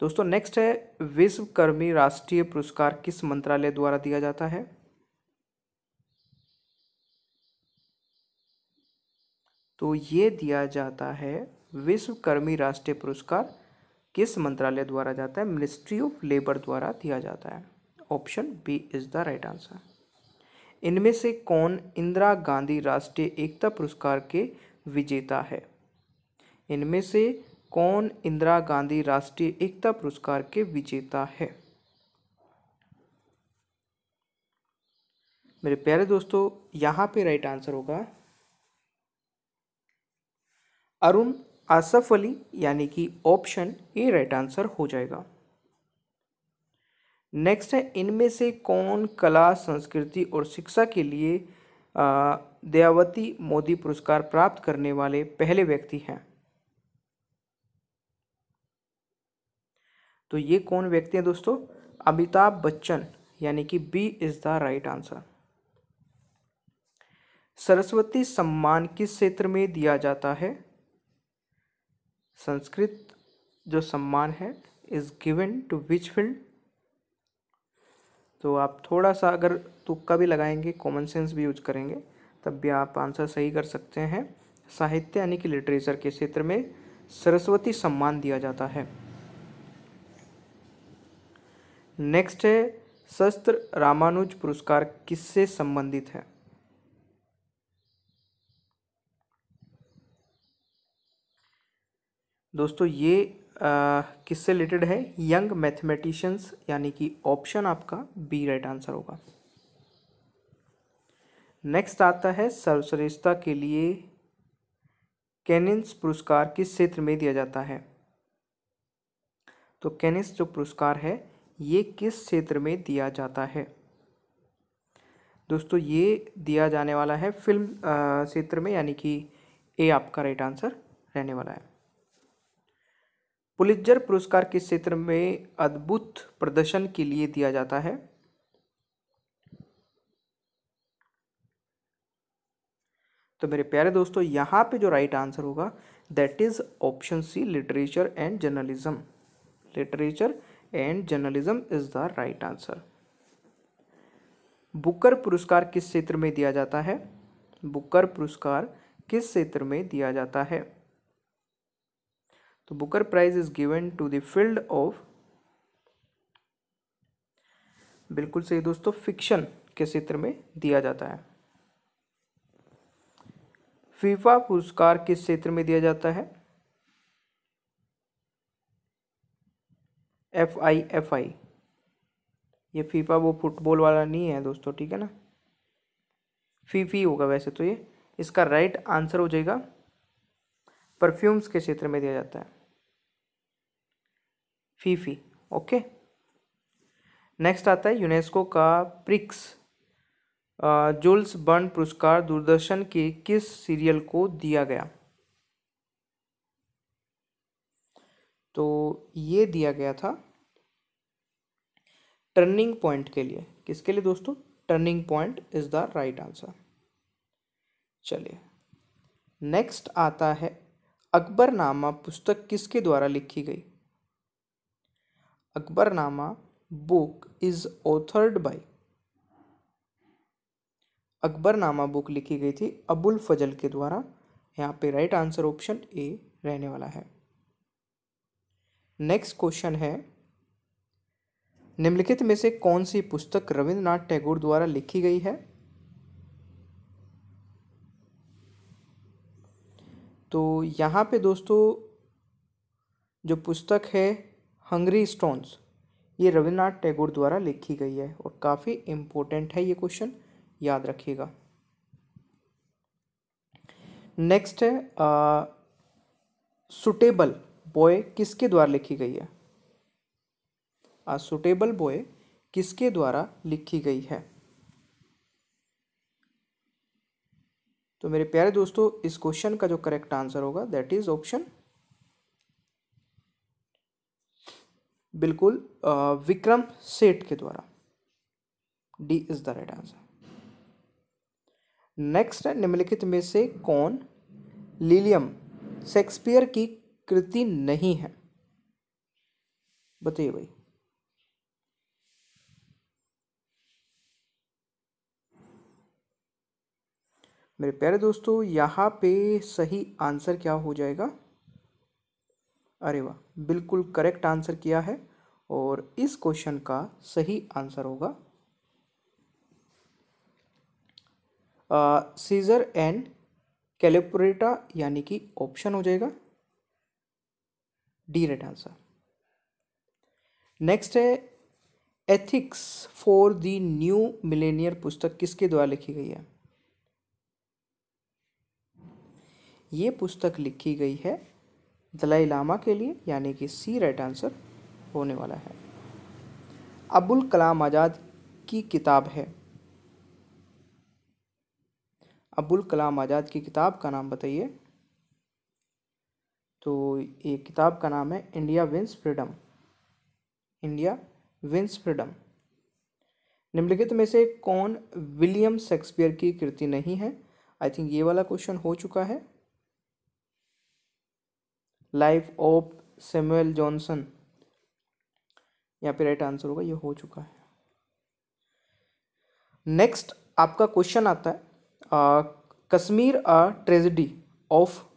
दोस्तों नेक्स्ट है विश्वकर्मी राष्ट्रीय पुरस्कार किस मंत्रालय द्वारा दिया जाता है तो ये दिया जाता है विश्वकर्मी राष्ट्रीय पुरस्कार किस मंत्रालय द्वारा जाता है मिनिस्ट्री ऑफ लेबर द्वारा दिया जाता है option B is the right answer इनमें से कौन इंदिरा गांधी राष्ट्रीय एकता पुरस्कार के विजेता है इनमें से कौन इंदिरा गांधी राष्ट्रीय एकता पुरस्कार के विजेता है मेरे प्यारे दोस्तों यहाँ पे राइट आंसर होगा अरुण आसफ अली यानी कि ऑप्शन ए राइट आंसर हो जाएगा नेक्स्ट है इनमें से कौन कला संस्कृति और शिक्षा के लिए दयावती मोदी पुरस्कार प्राप्त करने वाले पहले व्यक्ति हैं तो ये कौन व्यक्ति हैं दोस्तों अमिताभ बच्चन यानी कि B is the right answer Saraswati सम्मान किस क्षेत्र में दिया जाता है संस्कृत जो सम्मान है is given to which field तो आप थोड़ा सा अगर तुक्का भी लगाएंगे कॉमन सेंस भी यूज करेंगे तब भी आप आंसर सही कर सकते हैं साहित्य यानी कि लिटरेचर के क्षेत्र में सरस्वती सम्मान दिया जाता है नेक्स्ट है शस्त्र रामानुज पुरस्कार किससे संबंधित है दोस्तों ये किससे रिलेटेड है यंग मैथमेटिशियंस यानी कि ऑप्शन आपका बी राइट आंसर होगा नेक्स्ट आता है सर्वश्रेष्ठता के लिए कैनिन्स पुरस्कार किस क्षेत्र में दिया जाता है तो कैनिस जो पुरस्कार है ये किस क्षेत्र में दिया जाता है दोस्तों ये दिया जाने वाला है फिल्म क्षेत्र में यानी कि ए आपका राइट आंसर रहने वाला है पुलित्जर पुरस्कार किस क्षेत्र में अद्भुत प्रदर्शन के लिए दिया जाता है तो मेरे प्यारे दोस्तों यहाँ पे जो राइट आंसर होगा that is option C literature and journalism literature and journalism is the right answer Booker पुरस्कार किस क्षेत्र में दिया जाता है बुकर पुरस्कार किस क्षेत्र में दिया जाता है तो Booker prize is given to the field of बिल्कुल सही दोस्तों फिक्शन के क्षेत्र में दिया जाता है फीफा पुरस्कार किस क्षेत्र में दिया जाता है एफ आई एफ आई ये फीफा वो फुटबॉल वाला नहीं है दोस्तों ठीक है ना फीफी होगा वैसे तो ये इसका राइट आंसर हो जाएगा परफ्यूम्स के क्षेत्र में दिया जाता है फीफी ओके नेक्स्ट आता है यूनेस्को का प्रिक्स जुल्स बर्न पुरस्कार दूरदर्शन के किस सीरियल को दिया गया तो ये दिया गया था टर्निंग पॉइंट के लिए किसके लिए दोस्तों turning point is the right answer चलिए नेक्स्ट आता है अकबरनामा पुस्तक किसके द्वारा लिखी गई Akbarnama book is authored by Akbarnama book लिखी गई थी अबुल फजल के द्वारा यहाँ पे राइट आंसर ऑप्शन ए रहने वाला है नेक्स्ट क्वेश्चन है निम्नलिखित में से कौन सी पुस्तक रविंद्रनाथ टैगोर द्वारा लिखी गई है तो यहाँ पे दोस्तों जो पुस्तक है हंग्री स्टोन्स ये रविन्द्रनाथ टैगोर द्वारा लिखी गई है और काफ़ी इम्पोर्टेंट है ये क्वेश्चन याद रखिएगा नेक्स्ट है सुटेबल बॉय किसके द्वारा लिखी गई है आ सुटेबल बॉय किसके द्वारा लिखी गई है तो मेरे प्यारे दोस्तों इस क्वेश्चन का जो करेक्ट आंसर होगा दैट इज ऑप्शन बिल्कुल विक्रम सेठ के द्वारा D is the right answer next है निम्नलिखित में से कौन लिलियम शेक्सपियर की कृति नहीं है बताइए भाई मेरे प्यारे दोस्तों यहाँ पे सही आंसर क्या हो जाएगा अरे वाह बिल्कुल करेक्ट आंसर किया है और इस क्वेश्चन का सही आंसर होगा सीजर एंड कैलकुलेटा यानी कि ऑप्शन हो जाएगा डी रेट आंसर नेक्स्ट है ethics for the new millennium पुस्तक किसके द्वारा लिखी गई है ये पुस्तक लिखी गई है दलाई लामा के लिए यानी कि सी राइट आंसर होने वाला है अबुल कलाम आज़ाद की किताब है अबुल कलाम आज़ाद की किताब का नाम बताइए तो ये किताब का नाम है India wins freedom India wins freedom निम्नलिखित में से कौन विलियम शेक्सपियर की कृति नहीं है आई थिंक ये वाला क्वेश्चन हो चुका है लाइफ ऑफ सेमुअल जॉनसन यहाँ पे राइट आंसर होगा ये हो चुका है नेक्स्ट आपका क्वेश्चन आता है आ, Kashmir a tragedy of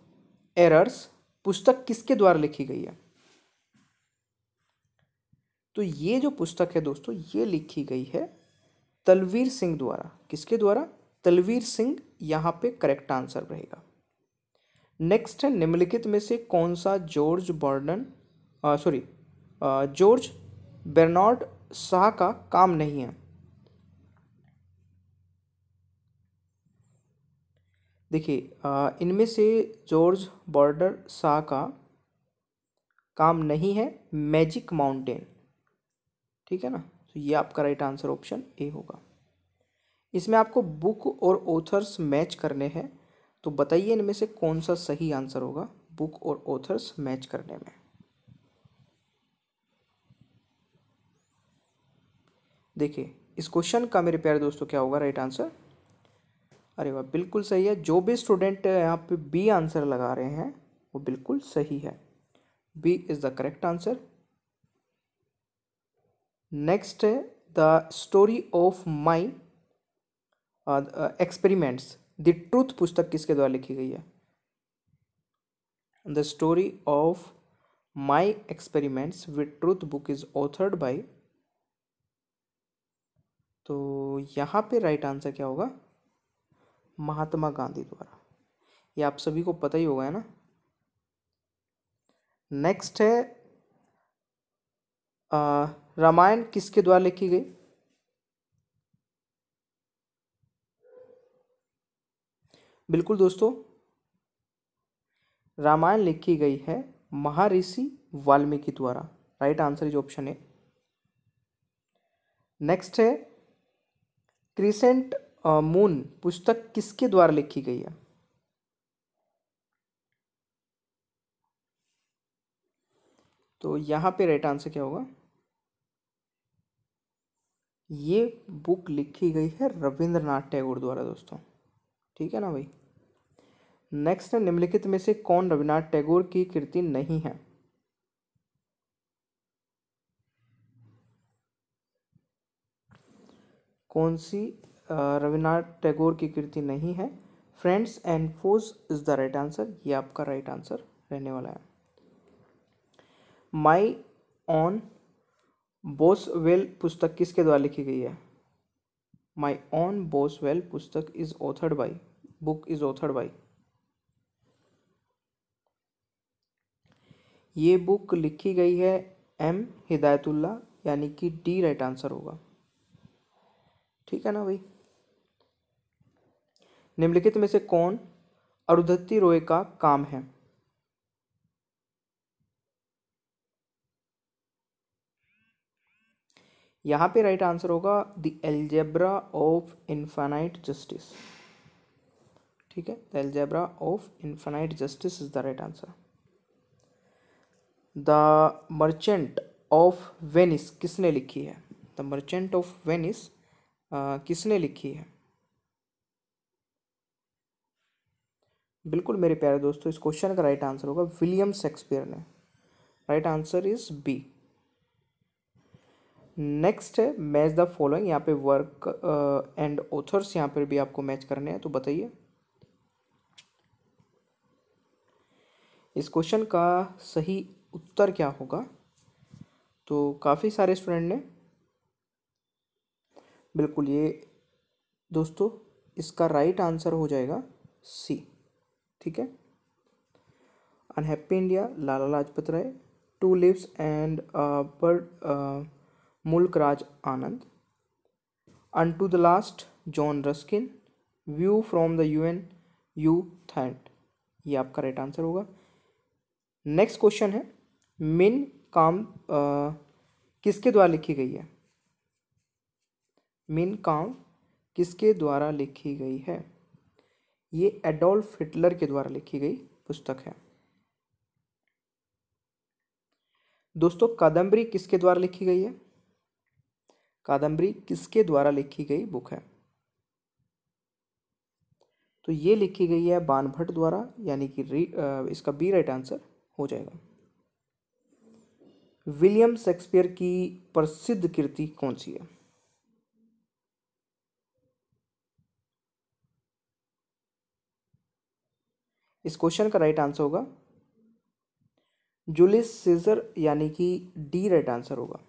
errors पुस्तक किसके द्वारा लिखी गई है तो ये जो पुस्तक है दोस्तों ये लिखी गई है तलवीर सिंह द्वारा किसके द्वारा तलवीर सिंह यहाँ पे करेक्ट आंसर रहेगा नेक्स्ट है निम्नलिखित में से कौन सा जॉर्ज बॉर्डन सॉरी जॉर्ज बर्नार्ड शाह का काम नहीं है देखिए इनमें से जॉर्ज बॉर्डर शाह का काम नहीं है मैजिक माउंटेन ठीक है ना तो ये आपका राइट आंसर ऑप्शन ए होगा इसमें आपको बुक और ऑथर्स मैच करने हैं तो बताइए इनमें से कौन सा सही आंसर होगा बुक और ऑथर्स मैच करने में देखिए इस क्वेश्चन का मेरे प्यारे दोस्तों क्या होगा राइट आंसर अरे वाह बिल्कुल सही है जो भी स्टूडेंट यहाँ पे बी आंसर लगा रहे हैं वो बिल्कुल सही है B is the correct answer next है the story of my experiments the truth पुस्तक किसके द्वारा लिखी गई है the story of my experiments with truth book is authored by तो यहाँ पे राइट आंसर क्या होगा महात्मा गांधी द्वारा ये आप सभी को पता ही होगा है ना नेक्स्ट है रामायण किसके द्वारा लिखी गई बिल्कुल दोस्तों रामायण लिखी गई है महर्षि वाल्मीकि द्वारा right answer is option A next है क्रिसेंट मून पुस्तक किसके द्वारा लिखी गई है तो यहाँ पे राइट आंसर क्या होगा ये बुक लिखी गई है रविंद्रनाथ टैगोर द्वारा दोस्तों ठीक है ना भाई नेक्स्ट है निम्नलिखित में से कौन रविनाथ टैगोर की कृति नहीं है कौन सी रविनाथ टैगोर की कृति नहीं है friends and foes is the right answer ये आपका राइट right आंसर रहने वाला है माई ऑन बोसवेल पुस्तक किसके द्वारा लिखी गई है माई ऑन बोसवेल पुस्तक is authored by book is authored by ये बुक लिखी गई है एम हिदायतुल्ला यानी कि डी राइट आंसर होगा ठीक है ना भाई निम्नलिखित में से कौन अरुधत्ती रोय का काम है यहां पे राइट आंसर होगा the algebra of infinite justice ठीक है the algebra of infinite justice is the right answer the merchant of Venice किसने लिखी है द मर्चेंट ऑफ वेनिस किसने लिखी है बिल्कुल मेरे प्यारे दोस्तों इस क्वेश्चन का राइट आंसर होगा विलियम शेक्सपियर ने right answer is B next है मैच द फॉलोइंग यहाँ पे वर्क एंड ऑथर्स यहाँ पर भी आपको मैच करने हैं तो बताइए इस क्वेश्चन का सही उत्तर क्या होगा तो काफ़ी सारे स्टूडेंट ने बिल्कुल ये दोस्तों इसका राइट आंसर हो जाएगा सी ठीक है unhappy India Lala Lajpat Rai two leaves and पर Mulk Raj Anand unto the last John Ruskin view from the U N U Thant ये आपका राइट आंसर होगा नेक्स्ट क्वेश्चन है मिन काम किसके द्वारा लिखी गई है मिन काम किसके द्वारा लिखी गई है ये एडोल्फ हिटलर के द्वारा लिखी गई पुस्तक है दोस्तों कादम्बरी किसके द्वारा लिखी गई है कादम्बरी किसके द्वारा लिखी गई बुक है तो ये लिखी गई है बानभट्ट द्वारा यानी कि री, इसका बी राइट आंसर हो जाएगा विलियम शेक्सपियर की प्रसिद्ध कृति कौन सी है इस क्वेश्चन का राइट आंसर होगा जूलियस सीजर यानी कि डी राइट आंसर होगा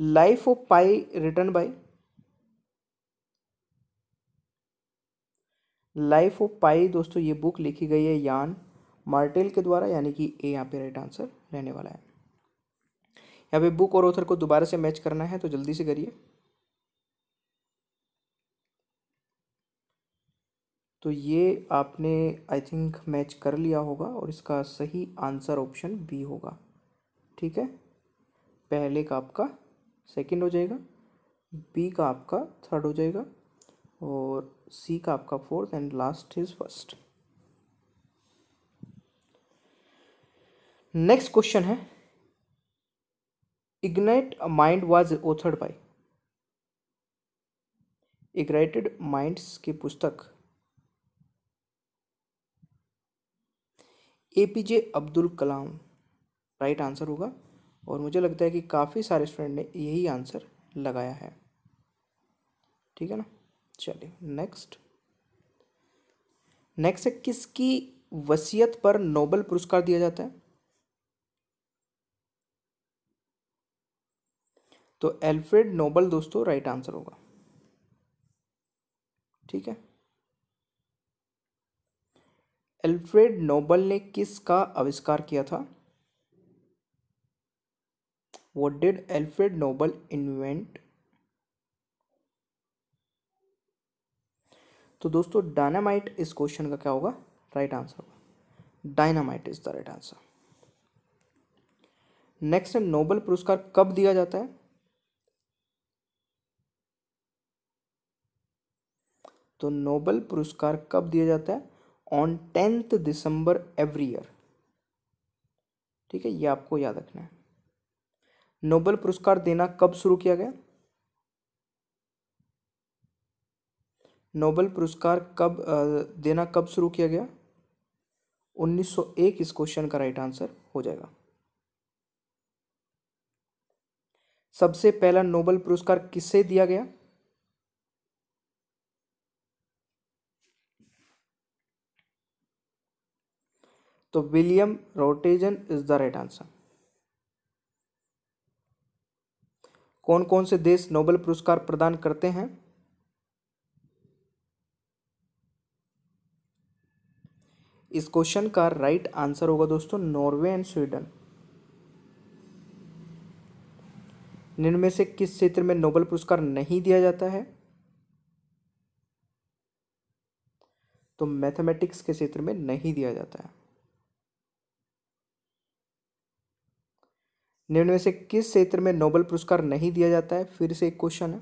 life of Pi written by life of Pi दोस्तों ये बुक लिखी गई है यान मार्टेल के द्वारा यानी कि ए यहाँ पे राइट आंसर रहने वाला है यहाँ पे बुक और ऑथर को दोबारा से मैच करना है तो जल्दी से करिए तो ये आपने आई थिंक मैच कर लिया होगा और इसका सही आंसर ऑप्शन बी होगा ठीक है पहले का आपका सेकंड हो जाएगा बी का आपका थर्ड हो जाएगा और सी का आपका fourth and last is first next question है ignite mind was authored by ignited minds की पुस्तक A P J Abdul Kalam right answer होगा और मुझे लगता है कि काफ़ी सारे स्टूडेंट ने यही आंसर लगाया है ठीक है ना चलिए नेक्स्ट नेक्स्ट है किसकी वसीयत पर नोबेल पुरस्कार दिया जाता है तो एल्फ्रेड नोबल दोस्तों राइट आंसर होगा ठीक है एल्फ्रेड नोबल ने किसका आविष्कार किया था what did Alfred Nobel invent तो दोस्तों डायनामाइट इस क्वेश्चन का क्या होगा राइट आंसर होगा dynamite is the right answer next Nobel पुरस्कार कब दिया जाता है तो नोबल पुरस्कार कब दिया जाता है on tenth December every year ठीक है ये आपको याद रखना है नोबल पुरस्कार देना कब शुरू किया गया नोबल पुरस्कार कब देना कब शुरू किया गया 1901 इस क्वेश्चन का राइट आंसर हो जाएगा सबसे पहला नोबल पुरस्कार किससे दिया गया तो William Roentgen is the right answer कौन कौन से देश नोबल पुरस्कार प्रदान करते हैं इस क्वेश्चन का राइट आंसर होगा दोस्तों नॉर्वे एंड स्वीडन निम्न से किस क्षेत्र में नोबेल पुरस्कार नहीं दिया जाता है तो मैथमेटिक्स के क्षेत्र में नहीं दिया जाता है निम्न में से किस क्षेत्र में नोबेल पुरस्कार नहीं दिया जाता है फिर से एक क्वेश्चन है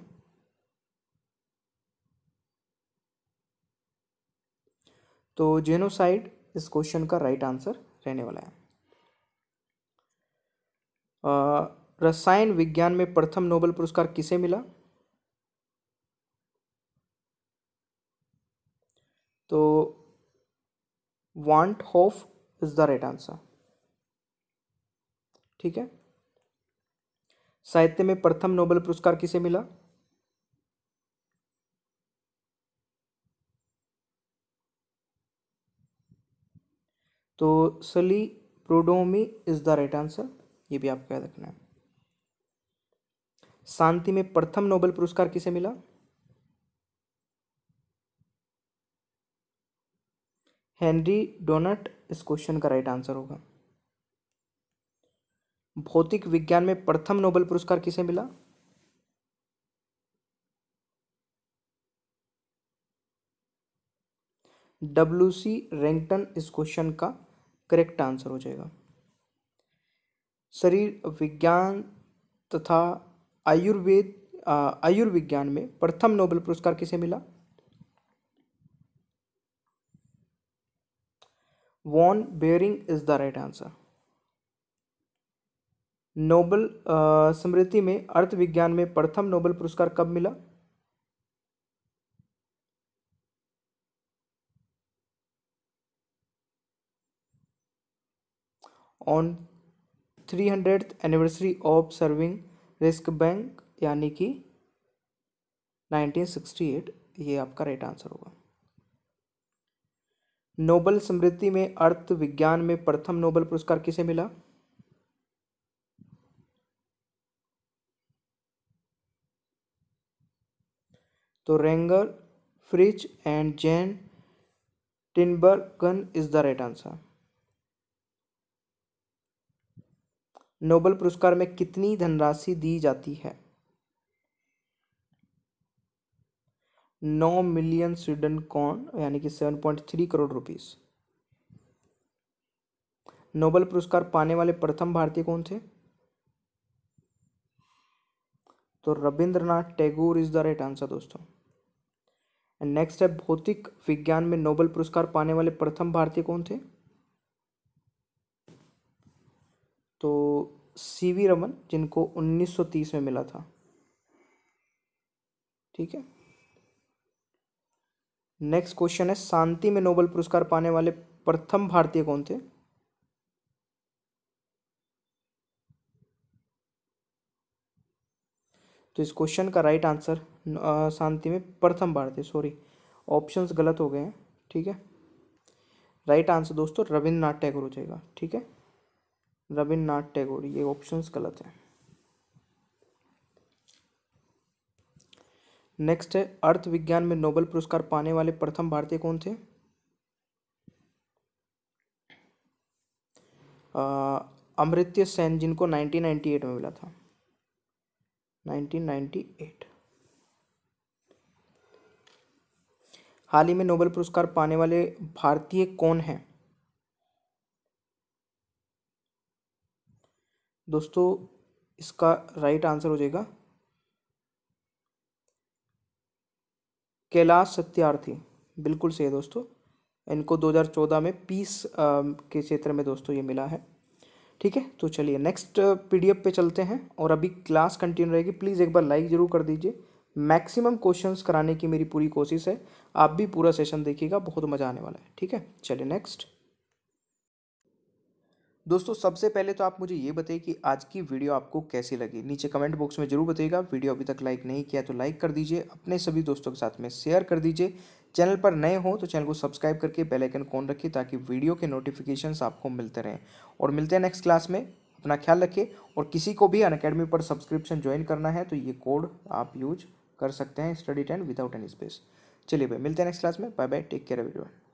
तो जेनोसाइड इस क्वेश्चन का राइट आंसर रहने वाला है रसायन विज्ञान में प्रथम नोबेल पुरस्कार किसे मिला तो van't Hoff is the right answer ठीक है साहित्य में प्रथम नोबेल पुरस्कार किसे मिला तो Sully Prudhomme is the right answer ये भी आपको याद रखना है शांति में प्रथम नोबेल पुरस्कार किसे मिला हेनरी डोनट इस क्वेश्चन का राइट आंसर होगा भौतिक विज्ञान में प्रथम नोबेल पुरस्कार किसे मिला डब्ल्यू सी रेंगटन इस क्वेश्चन का करेक्ट आंसर हो जाएगा शरीर विज्ञान तथा आयुर्वेद आयुर्विज्ञान में प्रथम नोबेल पुरस्कार किसे मिला von Behring is the right answer Nobel समृद्धि में अर्थविज्ञान में प्रथम नोबेल पुरस्कार कब मिला on three hundred anniversary of serving risk bank यानी कि 1968 ये आपका राइट आंसर होगा नोबल समृद्धि में अर्थ विज्ञान में प्रथम नोबल पुरस्कार किसे मिला तो Ragnar Frisch and Jan Tinbergen is the right answer Nobel पुरस्कार में कितनी धनराशि दी जाती है नौ मिलियन स्वीडन कॉन यानी कि seven point three crore rupees Nobel पुरस्कार पाने वाले प्रथम भारतीय कौन थे तो Rabindranath Tagore is the right answer दोस्तों एंड नेक्स्ट है भौतिक विज्ञान में नोबल पुरस्कार पाने वाले प्रथम भारतीय कौन थे तो सी वी रमन जिनको 1930 में मिला था ठीक है नेक्स्ट क्वेश्चन है शांति में नोबेल पुरस्कार पाने वाले प्रथम भारतीय कौन थे तो इस क्वेश्चन का राइट आंसर शांति में प्रथम भारतीय सॉरी ऑप्शंस गलत हो गए हैं ठीक है राइट आंसर दोस्तों रविंद्रनाथ टैगोर हो जाएगा ठीक है रविन्द्रनाथ टैगोर ये ऑप्शंस गलत है नेक्स्ट है अर्थ विज्ञान में नोबेल पुरस्कार पाने वाले प्रथम भारतीय कौन थे अमृत्य सेन जिनको 1998 में मिला था 1998 हाल ही में नोबेल पुरस्कार पाने वाले भारतीय कौन हैं दोस्तों इसका राइट आंसर हो जाएगा कैलाश सत्यार्थी बिल्कुल सही है दोस्तों इनको 2014 में पीस के क्षेत्र में दोस्तों ये मिला है ठीक है तो चलिए नेक्स्ट पीडीएफ पे चलते हैं और अभी क्लास कंटिन्यू रहेगी प्लीज़ एक बार लाइक ज़रूर कर दीजिए मैक्सिमम क्वेश्चंस कराने की मेरी पूरी कोशिश है आप भी पूरा सेशन देखिएगा बहुत मज़ा आने वाला है ठीक है चलिए नेक्स्ट दोस्तों सबसे पहले तो आप मुझे ये बताइए कि आज की वीडियो आपको कैसी लगी नीचे कमेंट बॉक्स में जरूर बताइएगा वीडियो अभी तक लाइक नहीं किया तो लाइक कर दीजिए अपने सभी दोस्तों के साथ में शेयर कर दीजिए चैनल पर नए हो तो चैनल को सब्सक्राइब करके बेल आइकन कौन रखिए ताकि वीडियो के नोटिफिकेशन आपको मिलते रहें और मिलते हैं नेक्स्ट क्लास में अपना ख्याल रखिए और किसी को भी अकेडमी पर सब्सक्रिप्शन ज्वाइन करना है तो ये कोड आप यूज कर सकते हैं study ten without any space चलिए भाई मिलते हैं नेक्स्ट क्लास में bye bye take care everyone